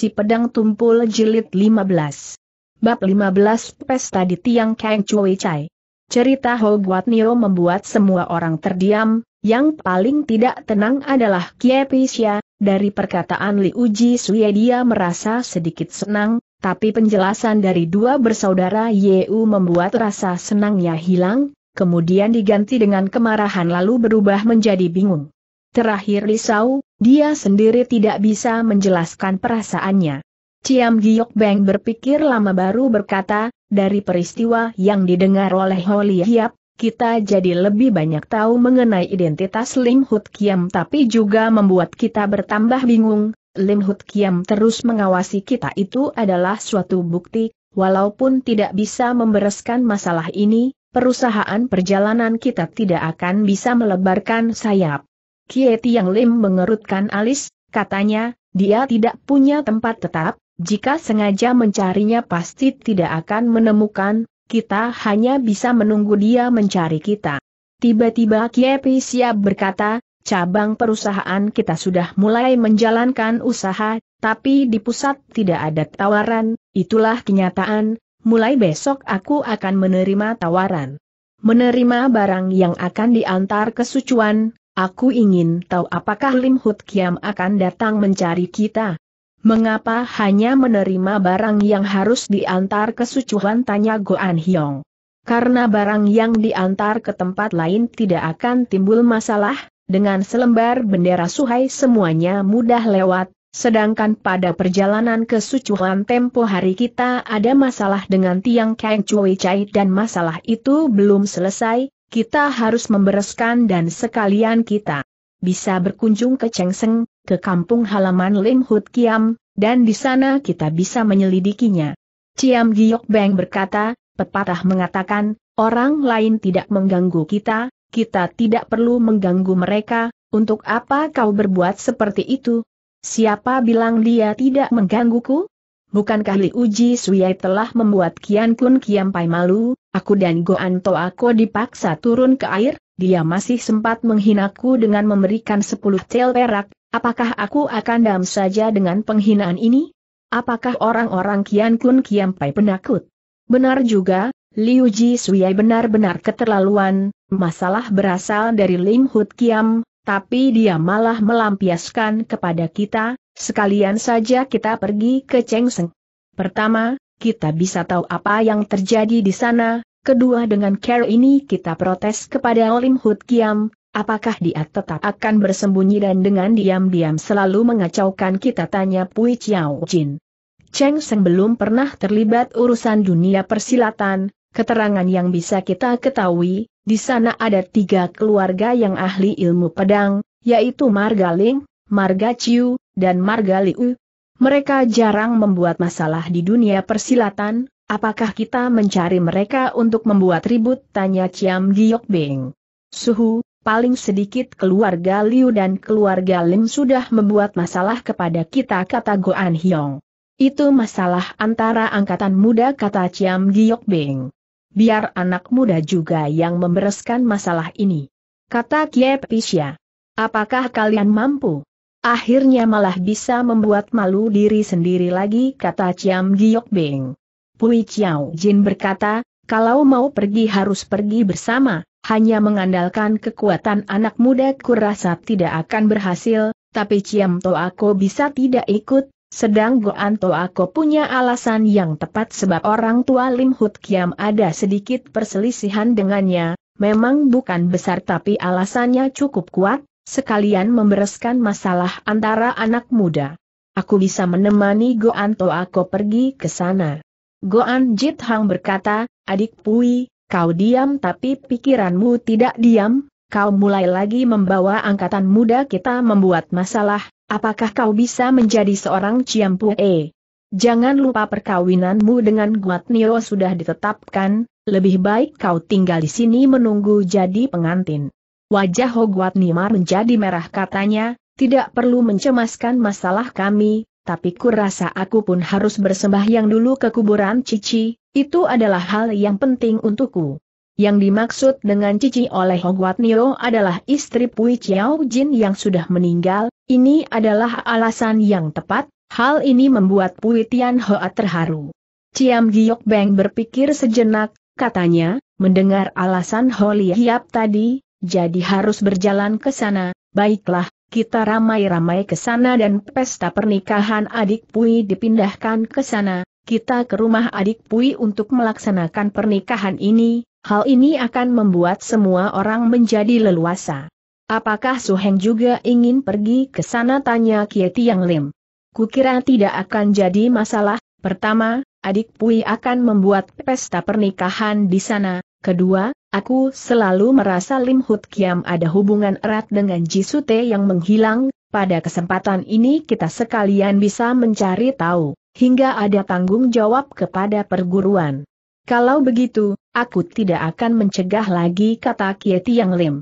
Si Pedang Tumpul Jilid 15 Bab 15 Pesta di Tiang Kang Chui Chai Cerita Ho Guat Nio membuat semua orang terdiam, yang paling tidak tenang adalah Kie Pisya, dari perkataan Li Uji Suye dia merasa sedikit senang, tapi penjelasan dari dua bersaudara Yeu membuat rasa senangnya hilang, kemudian diganti dengan kemarahan lalu berubah menjadi bingung. Terakhir risau, dia sendiri tidak bisa menjelaskan perasaannya. Ciam Giok Beng berpikir lama baru berkata, dari peristiwa yang didengar oleh Holly Hiap, kita jadi lebih banyak tahu mengenai identitas Lim Hut Kiam tapi juga membuat kita bertambah bingung, Lim Hut Kiam terus mengawasi kita itu adalah suatu bukti, walaupun tidak bisa membereskan masalah ini, perusahaan perjalanan kita tidak akan bisa melebarkan sayap. Kie yang Lim mengerutkan alis, katanya, dia tidak punya tempat tetap, jika sengaja mencarinya pasti tidak akan menemukan, kita hanya bisa menunggu dia mencari kita. Tiba-tiba Kie Pi siap berkata, cabang perusahaan kita sudah mulai menjalankan usaha, tapi di pusat tidak ada tawaran, itulah kenyataan, mulai besok aku akan menerima tawaran. Menerima barang yang akan diantar ke Sucuan, Aku ingin tahu apakah Lim Hut Kiam akan datang mencari kita. Mengapa hanya menerima barang yang harus diantar ke Sucuhan tanya Goan Hyong. Karena barang yang diantar ke tempat lain tidak akan timbul masalah, dengan selembar bendera Suhai semuanya mudah lewat, sedangkan pada perjalanan ke Sucuhan tempo hari kita ada masalah dengan tiang Kang Chui Chai dan masalah itu belum selesai, kita harus membereskan dan sekalian kita bisa berkunjung ke Chengseng, ke kampung halaman Lim Hut Kiam, dan di sana kita bisa menyelidikinya. Ciam Giok Beng berkata, pepatah mengatakan, orang lain tidak mengganggu kita, kita tidak perlu mengganggu mereka, untuk apa kau berbuat seperti itu? Siapa bilang dia tidak menggangguku? Bukankah Li Uji Suyai telah membuat Kian Kun Kiam Pai malu, Aku dan Goan aku dipaksa turun ke air, dia masih sempat menghinaku dengan memberikan sepuluh tel perak, apakah aku akan dam saja dengan penghinaan ini? Apakah orang-orang Kian Kun Pai penakut? Benar juga, Liu Ji Suyai benar-benar keterlaluan, masalah berasal dari Lim Hut Kiam, tapi dia malah melampiaskan kepada kita, sekalian saja kita pergi ke Cheng Seng. Pertama, kita bisa tahu apa yang terjadi di sana, kedua dengan care ini kita protes kepada Olim Hood Kiam, apakah dia tetap akan bersembunyi dan dengan diam-diam selalu mengacaukan kita tanya Pui Chiao Jin. Cheng Seng belum pernah terlibat urusan dunia persilatan, keterangan yang bisa kita ketahui, di sana ada tiga keluarga yang ahli ilmu pedang, yaitu Marga Ling, Marga Chiu, dan Marga Liu, mereka jarang membuat masalah di dunia persilatan, apakah kita mencari mereka untuk membuat ribut? Tanya Ciam Giok Beng. Suhu, paling sedikit keluarga Liu dan keluarga Lim sudah membuat masalah kepada kita kata Goan Hyong. Itu masalah antara angkatan muda kata Ciam Giok Beng. Biar anak muda juga yang membereskan masalah ini. Kata Kiep Pisya. Apakah kalian mampu? Akhirnya malah bisa membuat malu diri sendiri lagi kata Ciam Giok Beng. Pui Chiao Jin berkata, kalau mau pergi harus pergi bersama, hanya mengandalkan kekuatan anak muda kurasa tidak akan berhasil, tapi Ciam Toako bisa tidak ikut, sedang Goan Toako punya alasan yang tepat sebab orang tua Lim Hut Kiam ada sedikit perselisihan dengannya, memang bukan besar tapi alasannya cukup kuat, Sekalian membereskan masalah antara anak muda. Aku bisa menemani Goan Toako pergi ke sana. Goan Jit Hang berkata, adik Pui, kau diam tapi pikiranmu tidak diam, kau mulai lagi membawa angkatan muda kita membuat masalah, apakah kau bisa menjadi seorang Ciampue? Jangan lupa perkawinanmu dengan Guat Niro sudah ditetapkan, lebih baik kau tinggal di sini menunggu jadi pengantin. Wajah Hogwat Nimar menjadi merah katanya, tidak perlu mencemaskan masalah kami, tapi kurasa aku pun harus bersembah yang dulu ke kuburan Cici, itu adalah hal yang penting untukku. Yang dimaksud dengan Cici oleh Hogwat Nio adalah istri Pui Chiao Jin yang sudah meninggal, ini adalah alasan yang tepat, hal ini membuat Pui Tian Hoa terharu. Ciam Giok Beng berpikir sejenak, katanya, mendengar alasan Holi Hiap tadi, jadi harus berjalan ke sana, baiklah, kita ramai-ramai ke sana dan pesta pernikahan adik Pui dipindahkan ke sana, kita ke rumah adik Pui untuk melaksanakan pernikahan ini, hal ini akan membuat semua orang menjadi leluasa. Apakah Suheng juga ingin pergi ke sana tanya Kieti Yang Lim? Kukira tidak akan jadi masalah, pertama, adik Pui akan membuat pesta pernikahan di sana, kedua, Aku selalu merasa Lim Hut Kiam ada hubungan erat dengan Jisute yang menghilang, pada kesempatan ini kita sekalian bisa mencari tahu, hingga ada tanggung jawab kepada perguruan. Kalau begitu, aku tidak akan mencegah lagi kata Kieti Yang Lim.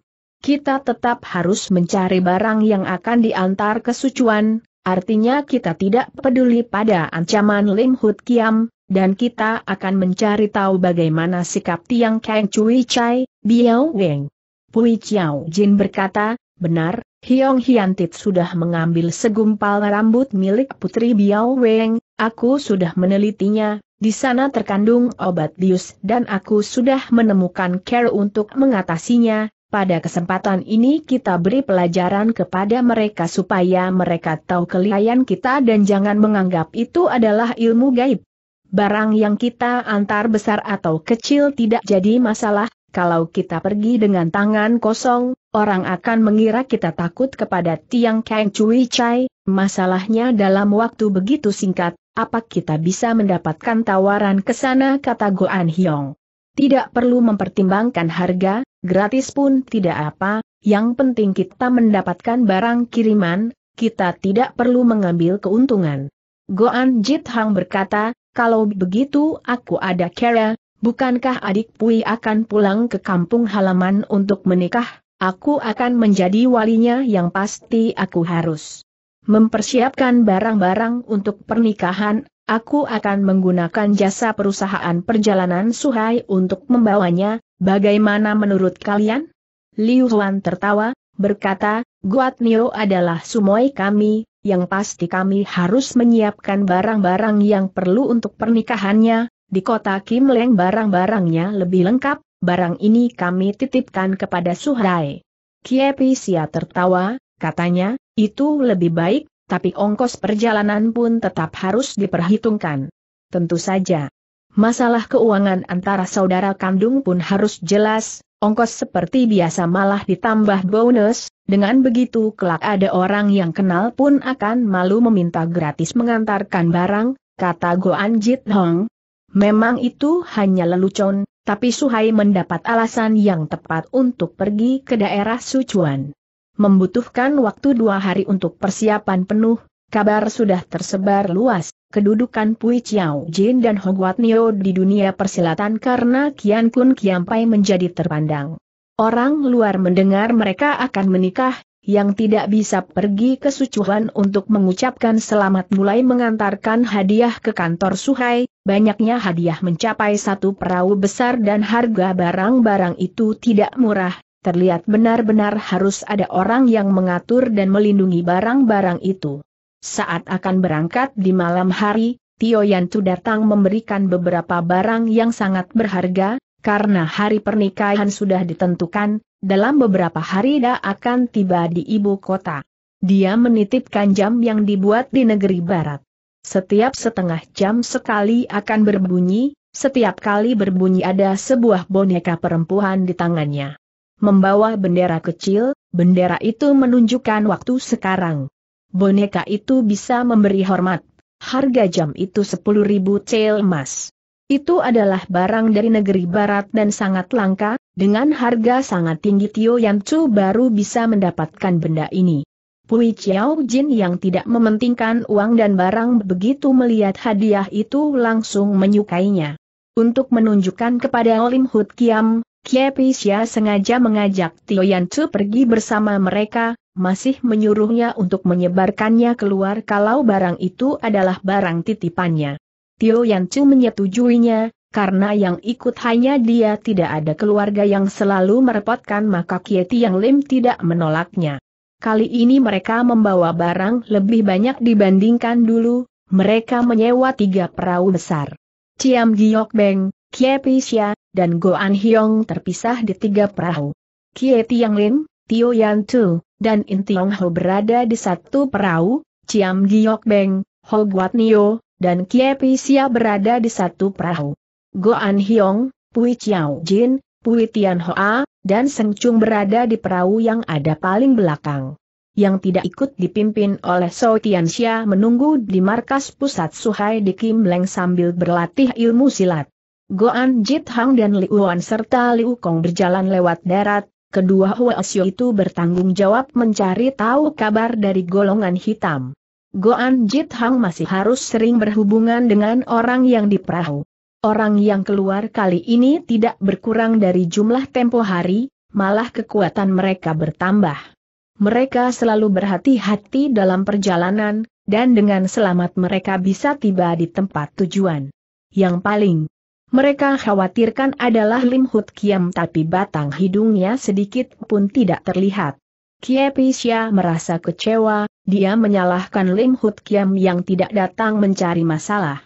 Kita tetap harus mencari barang yang akan diantar ke Sucuan, artinya kita tidak peduli pada ancaman Lim Hut Kiam, dan kita akan mencari tahu bagaimana sikap Tiang Kang Cui Chai, Biao Weng. Pui Chiao Jin berkata, benar, Hiong Hiantit sudah mengambil segumpal rambut milik Putri Biao Weng, aku sudah menelitinya, di sana terkandung obat bius dan aku sudah menemukan care untuk mengatasinya, pada kesempatan ini kita beri pelajaran kepada mereka supaya mereka tahu kelihayan kita dan jangan menganggap itu adalah ilmu gaib. Barang yang kita antar besar atau kecil tidak jadi masalah, kalau kita pergi dengan tangan kosong, orang akan mengira kita takut kepada Tiang Kang Cui Chai, masalahnya dalam waktu begitu singkat, apa kita bisa mendapatkan tawaran ke sana kata Goan Hiong. Tidak perlu mempertimbangkan harga, gratis pun tidak apa, yang penting kita mendapatkan barang kiriman, kita tidak perlu mengambil keuntungan. Goan Jit Hang berkata, kalau begitu aku ada kera, bukankah adik Pui akan pulang ke kampung halaman untuk menikah? Aku akan menjadi walinya yang pasti aku harus mempersiapkan barang-barang untuk pernikahan, aku akan menggunakan jasa perusahaan perjalanan Suhai untuk membawanya, bagaimana menurut kalian? Liu Huan tertawa, berkata, Guat Nio adalah sumoi kami, yang pasti kami harus menyiapkan barang-barang yang perlu untuk pernikahannya, di kota Kim Leng barang-barangnya lebih lengkap, barang ini kami titipkan kepada Suhai. Kiepi Sia tertawa, katanya, itu lebih baik, tapi ongkos perjalanan pun tetap harus diperhitungkan. Tentu saja. Masalah keuangan antara saudara kandung pun harus jelas, ongkos seperti biasa malah ditambah bonus, dengan begitu kelak ada orang yang kenal pun akan malu meminta gratis mengantarkan barang, kata Goan Jit Hong. Memang itu hanya lelucon, tapi Suhai mendapat alasan yang tepat untuk pergi ke daerah Sucuan. Membutuhkan waktu dua hari untuk persiapan penuh, kabar sudah tersebar luas, kedudukan Pui Chiao Jin dan Hogwat Nio di dunia persilatan karena Kian Kun Kiampai menjadi terpandang. Orang luar mendengar mereka akan menikah, yang tidak bisa pergi ke Sucuhan untuk mengucapkan selamat mulai mengantarkan hadiah ke kantor Suhai, banyaknya hadiah mencapai satu perahu besar dan harga barang-barang itu tidak murah, terlihat benar-benar harus ada orang yang mengatur dan melindungi barang-barang itu. Saat akan berangkat di malam hari, Tio Yantu datang memberikan beberapa barang yang sangat berharga, karena hari pernikahan sudah ditentukan, dalam beberapa hari dia akan tiba di ibu kota. Dia menitipkan jam yang dibuat di negeri barat. Setiap setengah jam sekali akan berbunyi, setiap kali berbunyi ada sebuah boneka perempuan di tangannya. Membawa bendera kecil, bendera itu menunjukkan waktu sekarang. Boneka itu bisa memberi hormat. Harga jam itu 10.000 cel emas. Itu adalah barang dari negeri barat dan sangat langka, dengan harga sangat tinggi Tio Yan Chu baru bisa mendapatkan benda ini. Pui Chiao Jin yang tidak mementingkan uang dan barang begitu melihat hadiah itu langsung menyukainya. Untuk menunjukkan kepada Olim Hut Kiam, Kiepisya sengaja mengajak Tio Yan Chu pergi bersama mereka, masih menyuruhnya untuk menyebarkannya keluar kalau barang itu adalah barang titipannya. Tio Chu menyetujuinya, karena yang ikut hanya dia tidak ada keluarga yang selalu merepotkan maka Kieti Yang Lim tidak menolaknya. Kali ini mereka membawa barang lebih banyak dibandingkan dulu, mereka menyewa tiga perahu besar. Ciam Giok Beng, Kie Pisya, dan An Hyong terpisah di tiga perahu. Kie Tiang Lim, Tio Yan Tu, dan In Tiong Ho berada di satu perahu, Ciam Giok Beng, Ho Guat Nio, dan Kiepi Sia berada di satu perahu. Goan Hyong, Pui Chiao Jin, Pui Tian Hoa, dan Seng Chung berada di perahu yang ada paling belakang. Yang tidak ikut dipimpin oleh So Xia menunggu di markas pusat Suhai di Kim Leng sambil berlatih ilmu silat. Goan Jit Hang dan Wan serta Liu Kong berjalan lewat darat, kedua Xiu itu bertanggung jawab mencari tahu kabar dari golongan hitam. Goan Jit Hang masih harus sering berhubungan dengan orang yang di perahu. Orang yang keluar kali ini tidak berkurang dari jumlah tempo hari, malah kekuatan mereka bertambah. Mereka selalu berhati-hati dalam perjalanan, dan dengan selamat mereka bisa tiba di tempat tujuan. Yang paling mereka khawatirkan adalah Lim Hut Kiam tapi batang hidungnya sedikit pun tidak terlihat. Kiepisya merasa kecewa, dia menyalahkan Lim Hut Kiam yang tidak datang mencari masalah.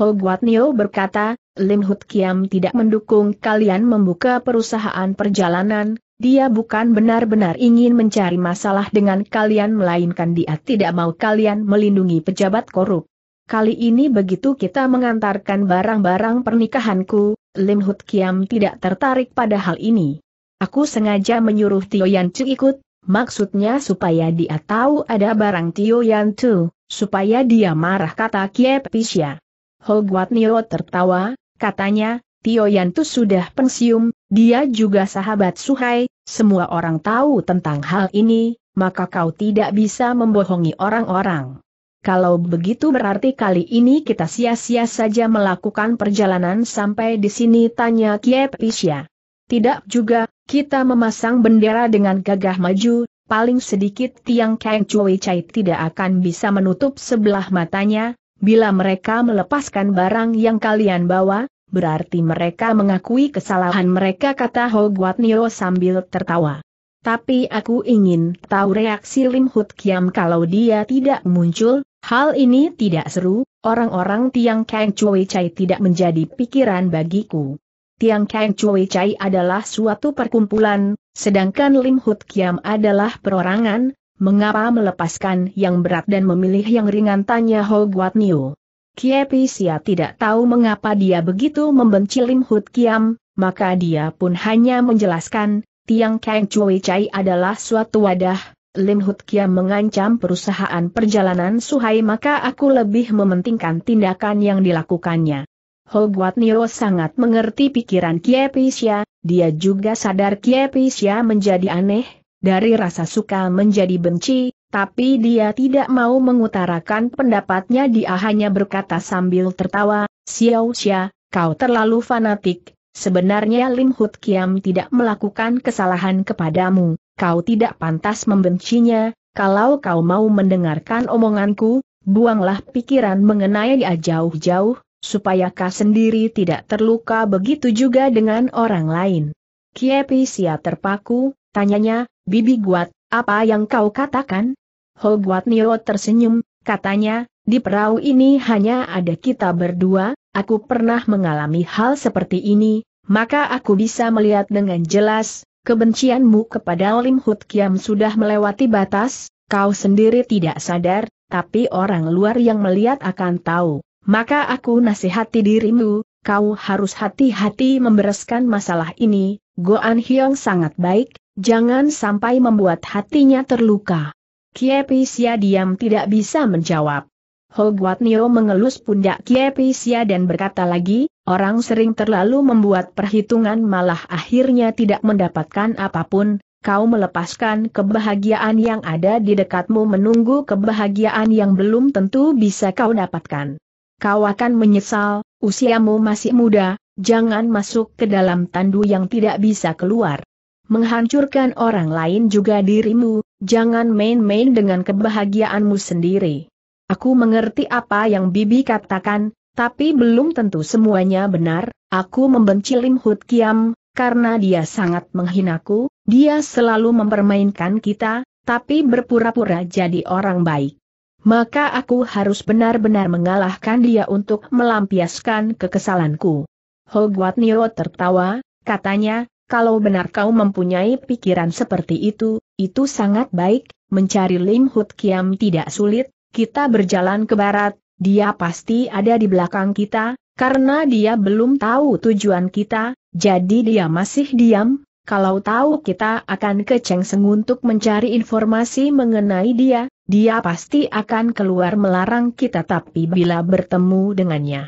Ho Guat Nio berkata, Lim Hut Kiam tidak mendukung kalian membuka perusahaan perjalanan, dia bukan benar-benar ingin mencari masalah dengan kalian melainkan dia tidak mau kalian melindungi pejabat korup. Kali ini begitu kita mengantarkan barang-barang pernikahanku, Lim Hut Kiam tidak tertarik pada hal ini. Aku sengaja menyuruh Tio Yan Chu ikut, Maksudnya supaya dia tahu ada barang Tio Yan Tu, supaya dia marah kata Kie Pisya. Guat Nio tertawa, katanya, Tio Yan Tu sudah pensiun, dia juga sahabat Suhai, semua orang tahu tentang hal ini, maka kau tidak bisa membohongi orang-orang. Kalau begitu berarti kali ini kita sia-sia saja melakukan perjalanan sampai di sini tanya Kiep Pisya. Tidak juga, kita memasang bendera dengan gagah maju, paling sedikit tiang Kang Chui Chai tidak akan bisa menutup sebelah matanya, bila mereka melepaskan barang yang kalian bawa, berarti mereka mengakui kesalahan mereka kata Ho Guat Nio sambil tertawa. Tapi aku ingin tahu reaksi Lim Hut Kiam kalau dia tidak muncul, hal ini tidak seru, orang-orang Tiang Kang Chui Chai tidak menjadi pikiran bagiku. Tiang Kang Chui Chai adalah suatu perkumpulan, sedangkan Lim Hut Kiam adalah perorangan, mengapa melepaskan yang berat dan memilih yang ringan tanya Ho Guat Niu. Kiepi tidak tahu mengapa dia begitu membenci Lim Hut Kiam, maka dia pun hanya menjelaskan, Tiang Kang Chui Chai adalah suatu wadah, Lim Hut Kiam mengancam perusahaan perjalanan Suhai maka aku lebih mementingkan tindakan yang dilakukannya. Guat Niro sangat mengerti pikiran Kiepisya, dia juga sadar Kiepisya menjadi aneh, dari rasa suka menjadi benci, tapi dia tidak mau mengutarakan pendapatnya dia hanya berkata sambil tertawa, Xia, kau terlalu fanatik, sebenarnya Lim Hut Kiam tidak melakukan kesalahan kepadamu, kau tidak pantas membencinya, kalau kau mau mendengarkan omonganku, buanglah pikiran mengenai dia jauh-jauh, Supaya kau sendiri tidak terluka begitu juga dengan orang lain. Kiepi Sia terpaku, tanyanya, Bibi Guat, apa yang kau katakan? Ho Guat Nio tersenyum, katanya, di perahu ini hanya ada kita berdua, aku pernah mengalami hal seperti ini, maka aku bisa melihat dengan jelas, kebencianmu kepada Lim Hut Kiam sudah melewati batas, kau sendiri tidak sadar, tapi orang luar yang melihat akan tahu maka aku nasihati dirimu, kau harus hati-hati membereskan masalah ini, Goan Hyong sangat baik, jangan sampai membuat hatinya terluka. Kiepisia diam tidak bisa menjawab. Hogwat Nio mengelus pundak Kiepisia dan berkata lagi, orang sering terlalu membuat perhitungan malah akhirnya tidak mendapatkan apapun, kau melepaskan kebahagiaan yang ada di dekatmu menunggu kebahagiaan yang belum tentu bisa kau dapatkan. Kau akan menyesal, usiamu masih muda, jangan masuk ke dalam tandu yang tidak bisa keluar. Menghancurkan orang lain juga dirimu, jangan main-main dengan kebahagiaanmu sendiri. Aku mengerti apa yang Bibi katakan, tapi belum tentu semuanya benar, aku membenci Lim Hut Kiam, karena dia sangat menghinaku, dia selalu mempermainkan kita, tapi berpura-pura jadi orang baik maka aku harus benar-benar mengalahkan dia untuk melampiaskan kekesalanku. Hogwat Nio tertawa, katanya, kalau benar kau mempunyai pikiran seperti itu, itu sangat baik, mencari Lim Hut Kiam tidak sulit, kita berjalan ke barat, dia pasti ada di belakang kita, karena dia belum tahu tujuan kita, jadi dia masih diam, kalau tahu kita akan ke Cheng untuk mencari informasi mengenai dia, dia pasti akan keluar melarang kita tapi bila bertemu dengannya.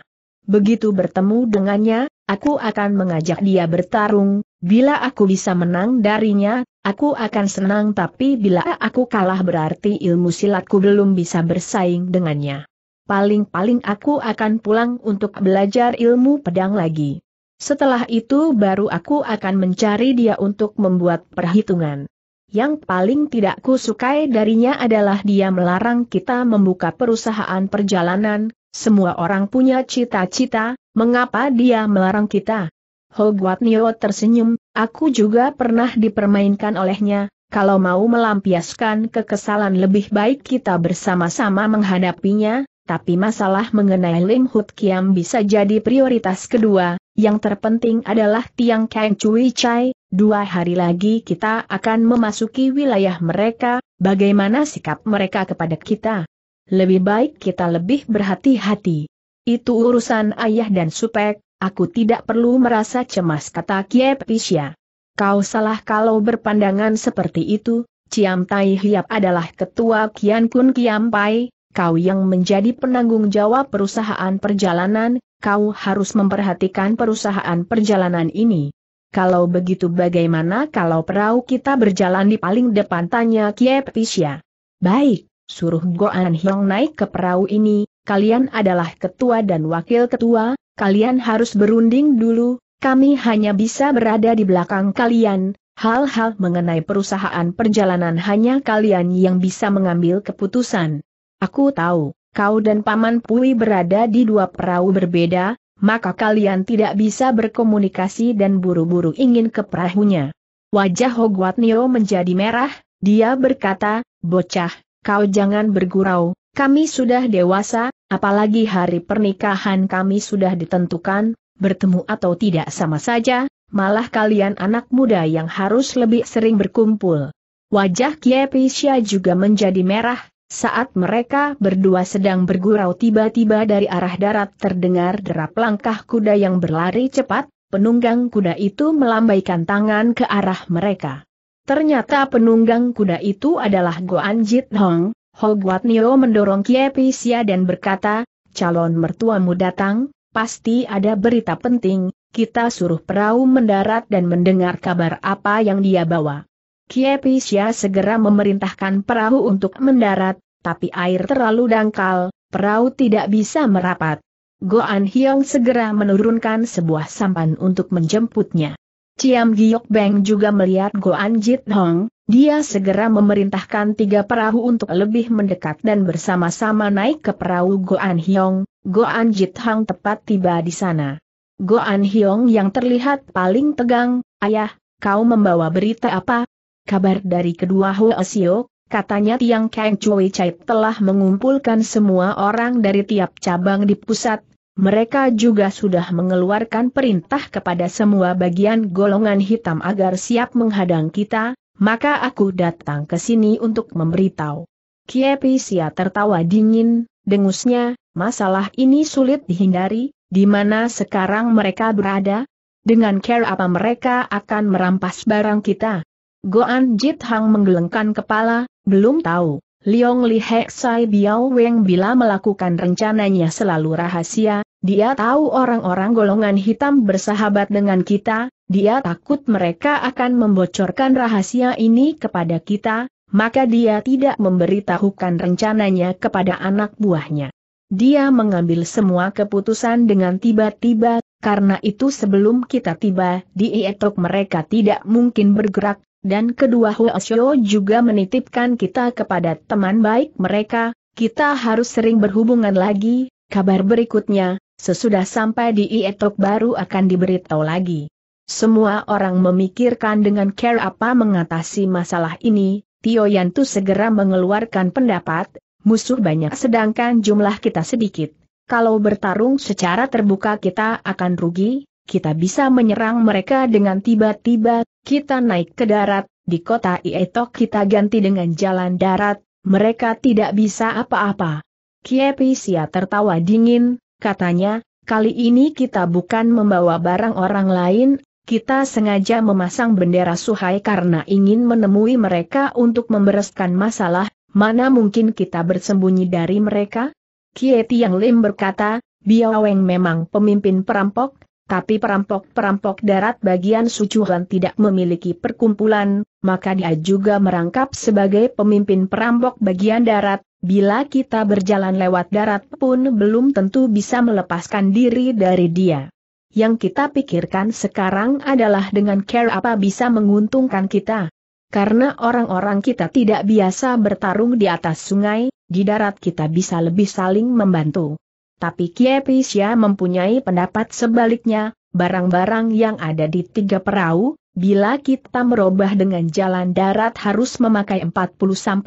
Begitu bertemu dengannya, aku akan mengajak dia bertarung, bila aku bisa menang darinya, aku akan senang tapi bila aku kalah berarti ilmu silatku belum bisa bersaing dengannya. Paling-paling aku akan pulang untuk belajar ilmu pedang lagi. Setelah itu baru aku akan mencari dia untuk membuat perhitungan. Yang paling tidak kusukai darinya adalah dia melarang kita membuka perusahaan perjalanan, semua orang punya cita-cita, mengapa dia melarang kita? Guat Nio tersenyum, aku juga pernah dipermainkan olehnya, kalau mau melampiaskan kekesalan lebih baik kita bersama-sama menghadapinya, tapi masalah mengenai Lim Hut Kiam bisa jadi prioritas kedua, yang terpenting adalah Tiang Kang Cui Chai, dua hari lagi kita akan memasuki wilayah mereka, bagaimana sikap mereka kepada kita? Lebih baik kita lebih berhati-hati. Itu urusan ayah dan supek, aku tidak perlu merasa cemas kata Kiepisya. Kau salah kalau berpandangan seperti itu, Ciam Tai Hiap adalah ketua Kian Kun Kiam Pai, kau yang menjadi penanggung jawab perusahaan perjalanan, kau harus memperhatikan perusahaan perjalanan ini. Kalau begitu bagaimana kalau perahu kita berjalan di paling depan tanya Kie Pisya. Baik, suruh Goan Hyong naik ke perahu ini, kalian adalah ketua dan wakil ketua, kalian harus berunding dulu, kami hanya bisa berada di belakang kalian, hal-hal mengenai perusahaan perjalanan hanya kalian yang bisa mengambil keputusan. Aku tahu, kau dan Paman Pui berada di dua perahu berbeda, maka kalian tidak bisa berkomunikasi dan buru-buru ingin ke perahunya. Wajah Nio menjadi merah, dia berkata, bocah, kau jangan bergurau, kami sudah dewasa, apalagi hari pernikahan kami sudah ditentukan, bertemu atau tidak sama saja, malah kalian anak muda yang harus lebih sering berkumpul. Wajah Kiepisya juga menjadi merah, saat mereka berdua sedang bergurau tiba-tiba dari arah darat terdengar derap langkah kuda yang berlari cepat, penunggang kuda itu melambaikan tangan ke arah mereka. Ternyata penunggang kuda itu adalah Goan Jit Hong, Hogwat Nio mendorong Kiepi Sia dan berkata, calon mertuamu datang, pasti ada berita penting, kita suruh perahu mendarat dan mendengar kabar apa yang dia bawa. Kiepisya segera memerintahkan perahu untuk mendarat, tapi air terlalu dangkal, perahu tidak bisa merapat. Goan Hyong segera menurunkan sebuah sampan untuk menjemputnya. Ciam Giok Beng juga melihat Goan Jit Hong, dia segera memerintahkan tiga perahu untuk lebih mendekat dan bersama-sama naik ke perahu Goan Hyong, Goan Jit Hong tepat tiba di sana. Goan Hyong yang terlihat paling tegang, ayah, kau membawa berita apa? Kabar dari kedua Hoesio, katanya Tiang Kang Chui Chai telah mengumpulkan semua orang dari tiap cabang di pusat, mereka juga sudah mengeluarkan perintah kepada semua bagian golongan hitam agar siap menghadang kita, maka aku datang ke sini untuk memberitahu. Kiepi Sia tertawa dingin, dengusnya, masalah ini sulit dihindari, di mana sekarang mereka berada? Dengan care apa mereka akan merampas barang kita? Goan Jit Hang menggelengkan kepala, belum tahu. Liong Li Hek Sai Biao Weng bila melakukan rencananya selalu rahasia, dia tahu orang-orang golongan hitam bersahabat dengan kita, dia takut mereka akan membocorkan rahasia ini kepada kita, maka dia tidak memberitahukan rencananya kepada anak buahnya. Dia mengambil semua keputusan dengan tiba-tiba, karena itu sebelum kita tiba di Ietok mereka tidak mungkin bergerak, dan kedua Hoesyo juga menitipkan kita kepada teman baik mereka, kita harus sering berhubungan lagi, kabar berikutnya, sesudah sampai di Ietok baru akan diberitahu lagi. Semua orang memikirkan dengan care apa mengatasi masalah ini, Tio Yantu segera mengeluarkan pendapat, musuh banyak sedangkan jumlah kita sedikit. Kalau bertarung secara terbuka kita akan rugi, kita bisa menyerang mereka dengan tiba-tiba, kita naik ke darat, di kota Ietok kita ganti dengan jalan darat, mereka tidak bisa apa-apa. Kiepisia tertawa dingin, katanya, kali ini kita bukan membawa barang orang lain, kita sengaja memasang bendera Suhai karena ingin menemui mereka untuk membereskan masalah, mana mungkin kita bersembunyi dari mereka? Kieti yang Lim berkata, Biaweng memang pemimpin perampok, tapi perampok-perampok darat bagian Sucuhan tidak memiliki perkumpulan, maka dia juga merangkap sebagai pemimpin perampok bagian darat, bila kita berjalan lewat darat pun belum tentu bisa melepaskan diri dari dia. Yang kita pikirkan sekarang adalah dengan care apa bisa menguntungkan kita. Karena orang-orang kita tidak biasa bertarung di atas sungai, di darat kita bisa lebih saling membantu. Tapi Kiepisya mempunyai pendapat sebaliknya, barang-barang yang ada di tiga perahu, bila kita merubah dengan jalan darat harus memakai 40-50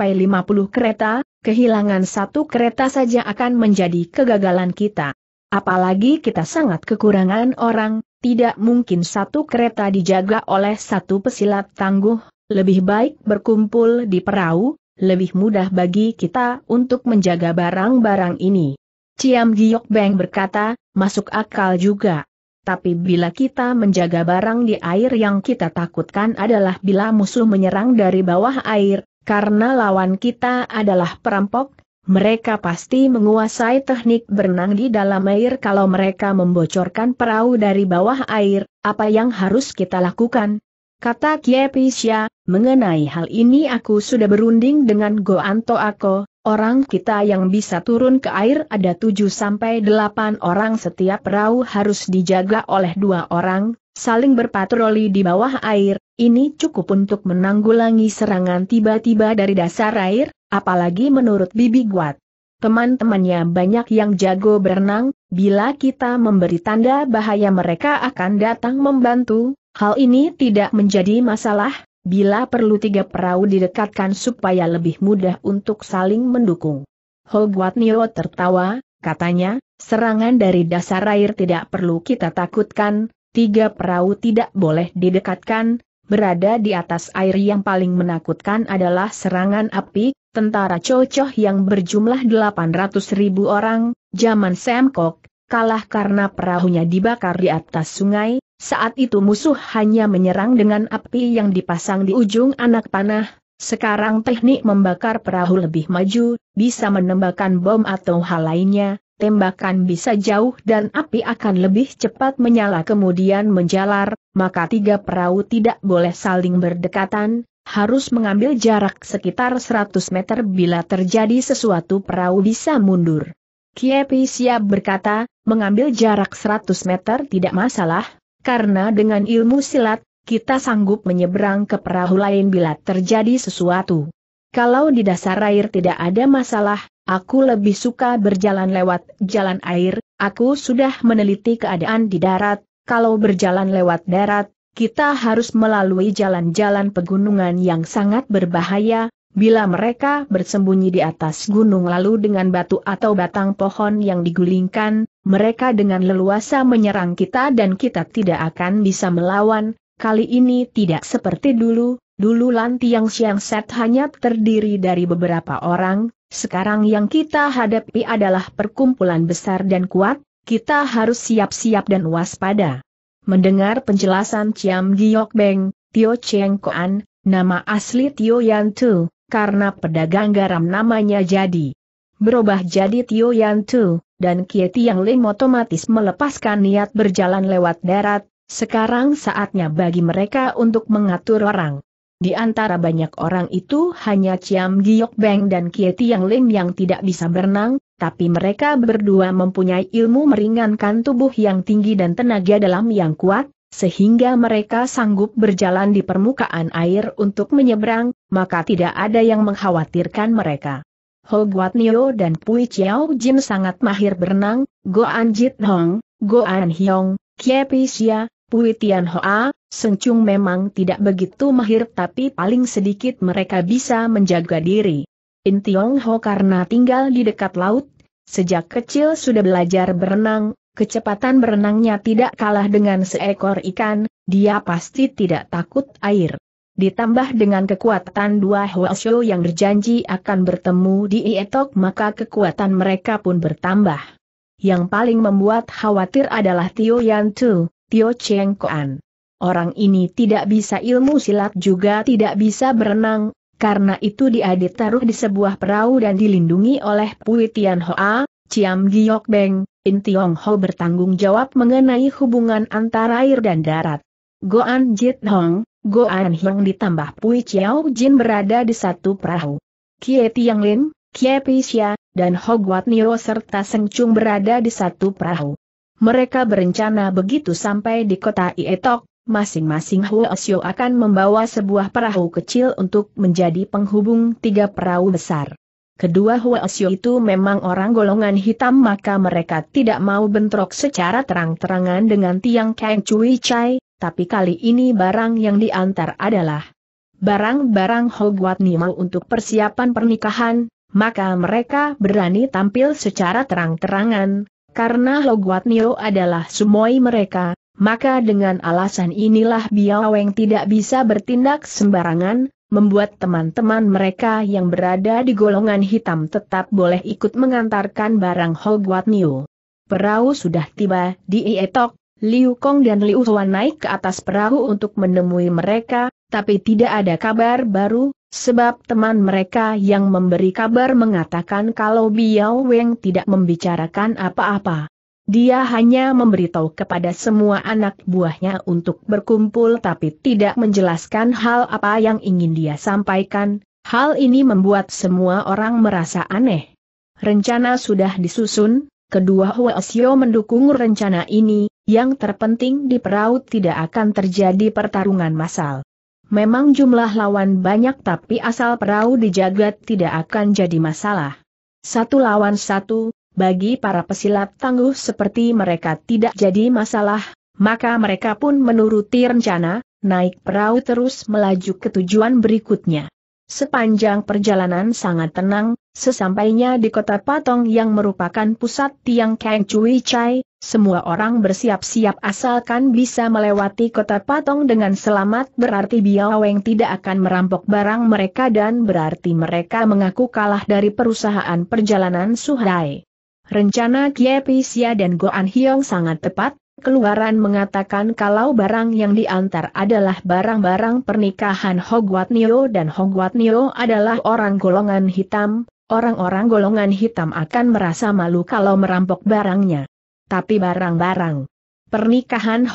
kereta, kehilangan satu kereta saja akan menjadi kegagalan kita. Apalagi kita sangat kekurangan orang, tidak mungkin satu kereta dijaga oleh satu pesilat tangguh, lebih baik berkumpul di perahu, lebih mudah bagi kita untuk menjaga barang-barang ini. Ciam Giok Beng berkata, masuk akal juga. Tapi bila kita menjaga barang di air yang kita takutkan adalah bila musuh menyerang dari bawah air, karena lawan kita adalah perampok, mereka pasti menguasai teknik berenang di dalam air kalau mereka membocorkan perahu dari bawah air, apa yang harus kita lakukan? Kata Kiepisya, mengenai hal ini aku sudah berunding dengan Goanto Ako, Orang kita yang bisa turun ke air ada 7 sampai 8 orang setiap perahu harus dijaga oleh dua orang, saling berpatroli di bawah air, ini cukup untuk menanggulangi serangan tiba-tiba dari dasar air, apalagi menurut Bibi Guat. Teman-temannya banyak yang jago berenang, bila kita memberi tanda bahaya mereka akan datang membantu, hal ini tidak menjadi masalah, bila perlu tiga perahu didekatkan supaya lebih mudah untuk saling mendukung. Holguatnio tertawa, katanya, serangan dari dasar air tidak perlu kita takutkan, tiga perahu tidak boleh didekatkan, berada di atas air yang paling menakutkan adalah serangan api, tentara cocoh yang berjumlah 800 ribu orang, zaman Semkok, kalah karena perahunya dibakar di atas sungai, saat itu musuh hanya menyerang dengan api yang dipasang di ujung anak panah, sekarang teknik membakar perahu lebih maju, bisa menembakkan bom atau hal lainnya, tembakan bisa jauh dan api akan lebih cepat menyala kemudian menjalar, maka tiga perahu tidak boleh saling berdekatan, harus mengambil jarak sekitar 100 meter bila terjadi sesuatu perahu bisa mundur. Kiepi siap berkata, mengambil jarak 100 meter tidak masalah, karena dengan ilmu silat, kita sanggup menyeberang ke perahu lain bila terjadi sesuatu. Kalau di dasar air tidak ada masalah, aku lebih suka berjalan lewat jalan air, aku sudah meneliti keadaan di darat, kalau berjalan lewat darat, kita harus melalui jalan-jalan pegunungan yang sangat berbahaya, bila mereka bersembunyi di atas gunung lalu dengan batu atau batang pohon yang digulingkan, mereka dengan leluasa menyerang kita dan kita tidak akan bisa melawan, kali ini tidak seperti dulu, dulu Lanti yang Siang Set hanya terdiri dari beberapa orang, sekarang yang kita hadapi adalah perkumpulan besar dan kuat, kita harus siap-siap dan waspada. Mendengar penjelasan Ciam Giok Beng, Tio Cheng Koan, nama asli Tio Yan karena pedagang garam namanya jadi berubah jadi Tio Yan Tu, dan Kie Tiang Lim otomatis melepaskan niat berjalan lewat darat, sekarang saatnya bagi mereka untuk mengatur orang. Di antara banyak orang itu hanya Ciam Giok Beng dan Kie Tiang Lim yang tidak bisa berenang, tapi mereka berdua mempunyai ilmu meringankan tubuh yang tinggi dan tenaga dalam yang kuat, sehingga mereka sanggup berjalan di permukaan air untuk menyeberang, maka tidak ada yang mengkhawatirkan mereka. Ho Guat Nio dan Pui Chiao Jin sangat mahir berenang, Go Jit Hong, Go An Hiong, Kie Xia, Pui Tian Hoa, sengcung memang tidak begitu mahir tapi paling sedikit mereka bisa menjaga diri. In Tiong Ho karena tinggal di dekat laut, sejak kecil sudah belajar berenang, kecepatan berenangnya tidak kalah dengan seekor ikan, dia pasti tidak takut air. Ditambah dengan kekuatan dua Huasho yang berjanji akan bertemu di Ietok maka kekuatan mereka pun bertambah. Yang paling membuat khawatir adalah Tio Yan Tu, Tio Cheng Koan. Orang ini tidak bisa ilmu silat juga tidak bisa berenang, karena itu dia ditaruh di sebuah perahu dan dilindungi oleh Pui Tian Hoa, Ciam Giok Beng, In Tiong Ho bertanggung jawab mengenai hubungan antara air dan darat. Goan Jit Hong, Goan Hyang ditambah Pui Chiao Jin berada di satu perahu. Kie Tiang Lin, Kie Pisya, dan Hogwat Nio serta Seng Chung berada di satu perahu. Mereka berencana begitu sampai di kota Ietok, masing-masing Huo Asio akan membawa sebuah perahu kecil untuk menjadi penghubung tiga perahu besar. Kedua Hua Asio itu memang orang golongan hitam maka mereka tidak mau bentrok secara terang-terangan dengan Tiang Kang Cui Chai, tapi kali ini barang yang diantar adalah barang-barang Hogwarts Nimo untuk persiapan pernikahan, maka mereka berani tampil secara terang-terangan, karena Hogwarts Nimo adalah sumoi mereka, maka dengan alasan inilah Biaweng tidak bisa bertindak sembarangan, membuat teman-teman mereka yang berada di golongan hitam tetap boleh ikut mengantarkan barang Hogwarts Nimo. Perahu sudah tiba di Ietok, Liu Kong dan Liu Huan naik ke atas perahu untuk menemui mereka, tapi tidak ada kabar baru, sebab teman mereka yang memberi kabar mengatakan kalau Biao Weng tidak membicarakan apa-apa. Dia hanya memberitahu kepada semua anak buahnya untuk berkumpul tapi tidak menjelaskan hal apa yang ingin dia sampaikan, hal ini membuat semua orang merasa aneh. Rencana sudah disusun, kedua Huo Xiao mendukung rencana ini, yang terpenting di perahu tidak akan terjadi pertarungan massal. Memang jumlah lawan banyak tapi asal perahu dijaga tidak akan jadi masalah. Satu lawan satu, bagi para pesilat tangguh seperti mereka tidak jadi masalah, maka mereka pun menuruti rencana, naik perahu terus melaju ke tujuan berikutnya. Sepanjang perjalanan sangat tenang, sesampainya di kota Patong yang merupakan pusat Tiang Kang Cui Chai, semua orang bersiap-siap asalkan bisa melewati kota Patong dengan selamat berarti Biaweng tidak akan merampok barang mereka dan berarti mereka mengaku kalah dari perusahaan perjalanan Suhai. Rencana Kiepisia dan Goan Hyong sangat tepat, keluaran mengatakan kalau barang yang diantar adalah barang-barang pernikahan Hogwat Nio dan Hogwat Nio adalah orang golongan hitam, orang-orang golongan hitam akan merasa malu kalau merampok barangnya tapi barang-barang Pernikahan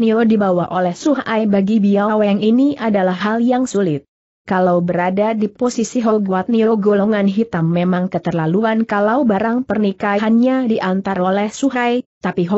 Nio dibawa oleh Suhai bagi Biaweng ini adalah hal yang sulit. Kalau berada di posisi Nio golongan hitam memang keterlaluan kalau barang pernikahannya diantar oleh Suhai, tapi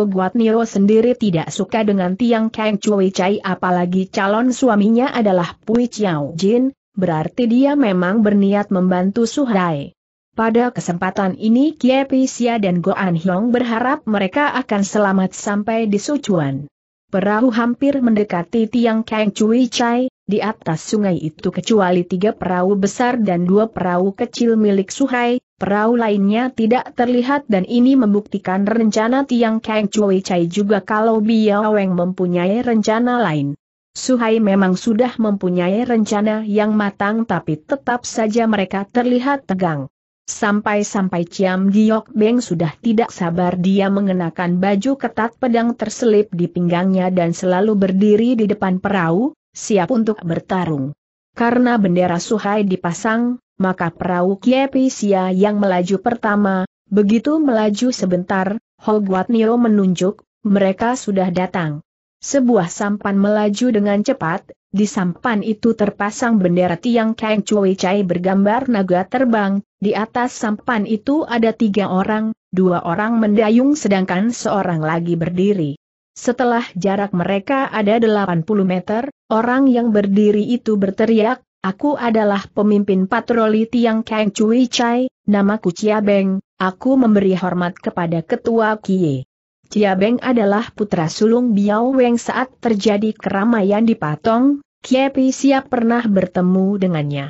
Nio sendiri tidak suka dengan Tiang Kang Chui Chai apalagi calon suaminya adalah Pui Chiao Jin, berarti dia memang berniat membantu Suhai. Pada kesempatan ini Kie Pisia dan Goan Hyong berharap mereka akan selamat sampai di Sucuan. Perahu hampir mendekati tiang Kang Cui Chai, di atas sungai itu kecuali tiga perahu besar dan dua perahu kecil milik Suhai, perahu lainnya tidak terlihat dan ini membuktikan rencana tiang Kang Cui Chai juga kalau Biao Weng mempunyai rencana lain. Suhai memang sudah mempunyai rencana yang matang tapi tetap saja mereka terlihat tegang. Sampai-sampai Ciam Giok Beng sudah tidak sabar dia mengenakan baju ketat pedang terselip di pinggangnya dan selalu berdiri di depan perahu, siap untuk bertarung. Karena bendera Suhai dipasang, maka perahu Kiepisia yang melaju pertama, begitu melaju sebentar, Hogwat Nio menunjuk, mereka sudah datang. Sebuah sampan melaju dengan cepat, di sampan itu terpasang bendera tiang Kang Chui Chai bergambar naga terbang, di atas sampan itu ada tiga orang, dua orang mendayung sedangkan seorang lagi berdiri. Setelah jarak mereka ada 80 meter, orang yang berdiri itu berteriak, Aku adalah pemimpin patroli Tiang Kang Cui Chai, namaku Chia Beng, aku memberi hormat kepada Ketua Kie. Chia Beng adalah putra sulung Biao Weng saat terjadi keramaian di Patong, Kie Pi siap pernah bertemu dengannya.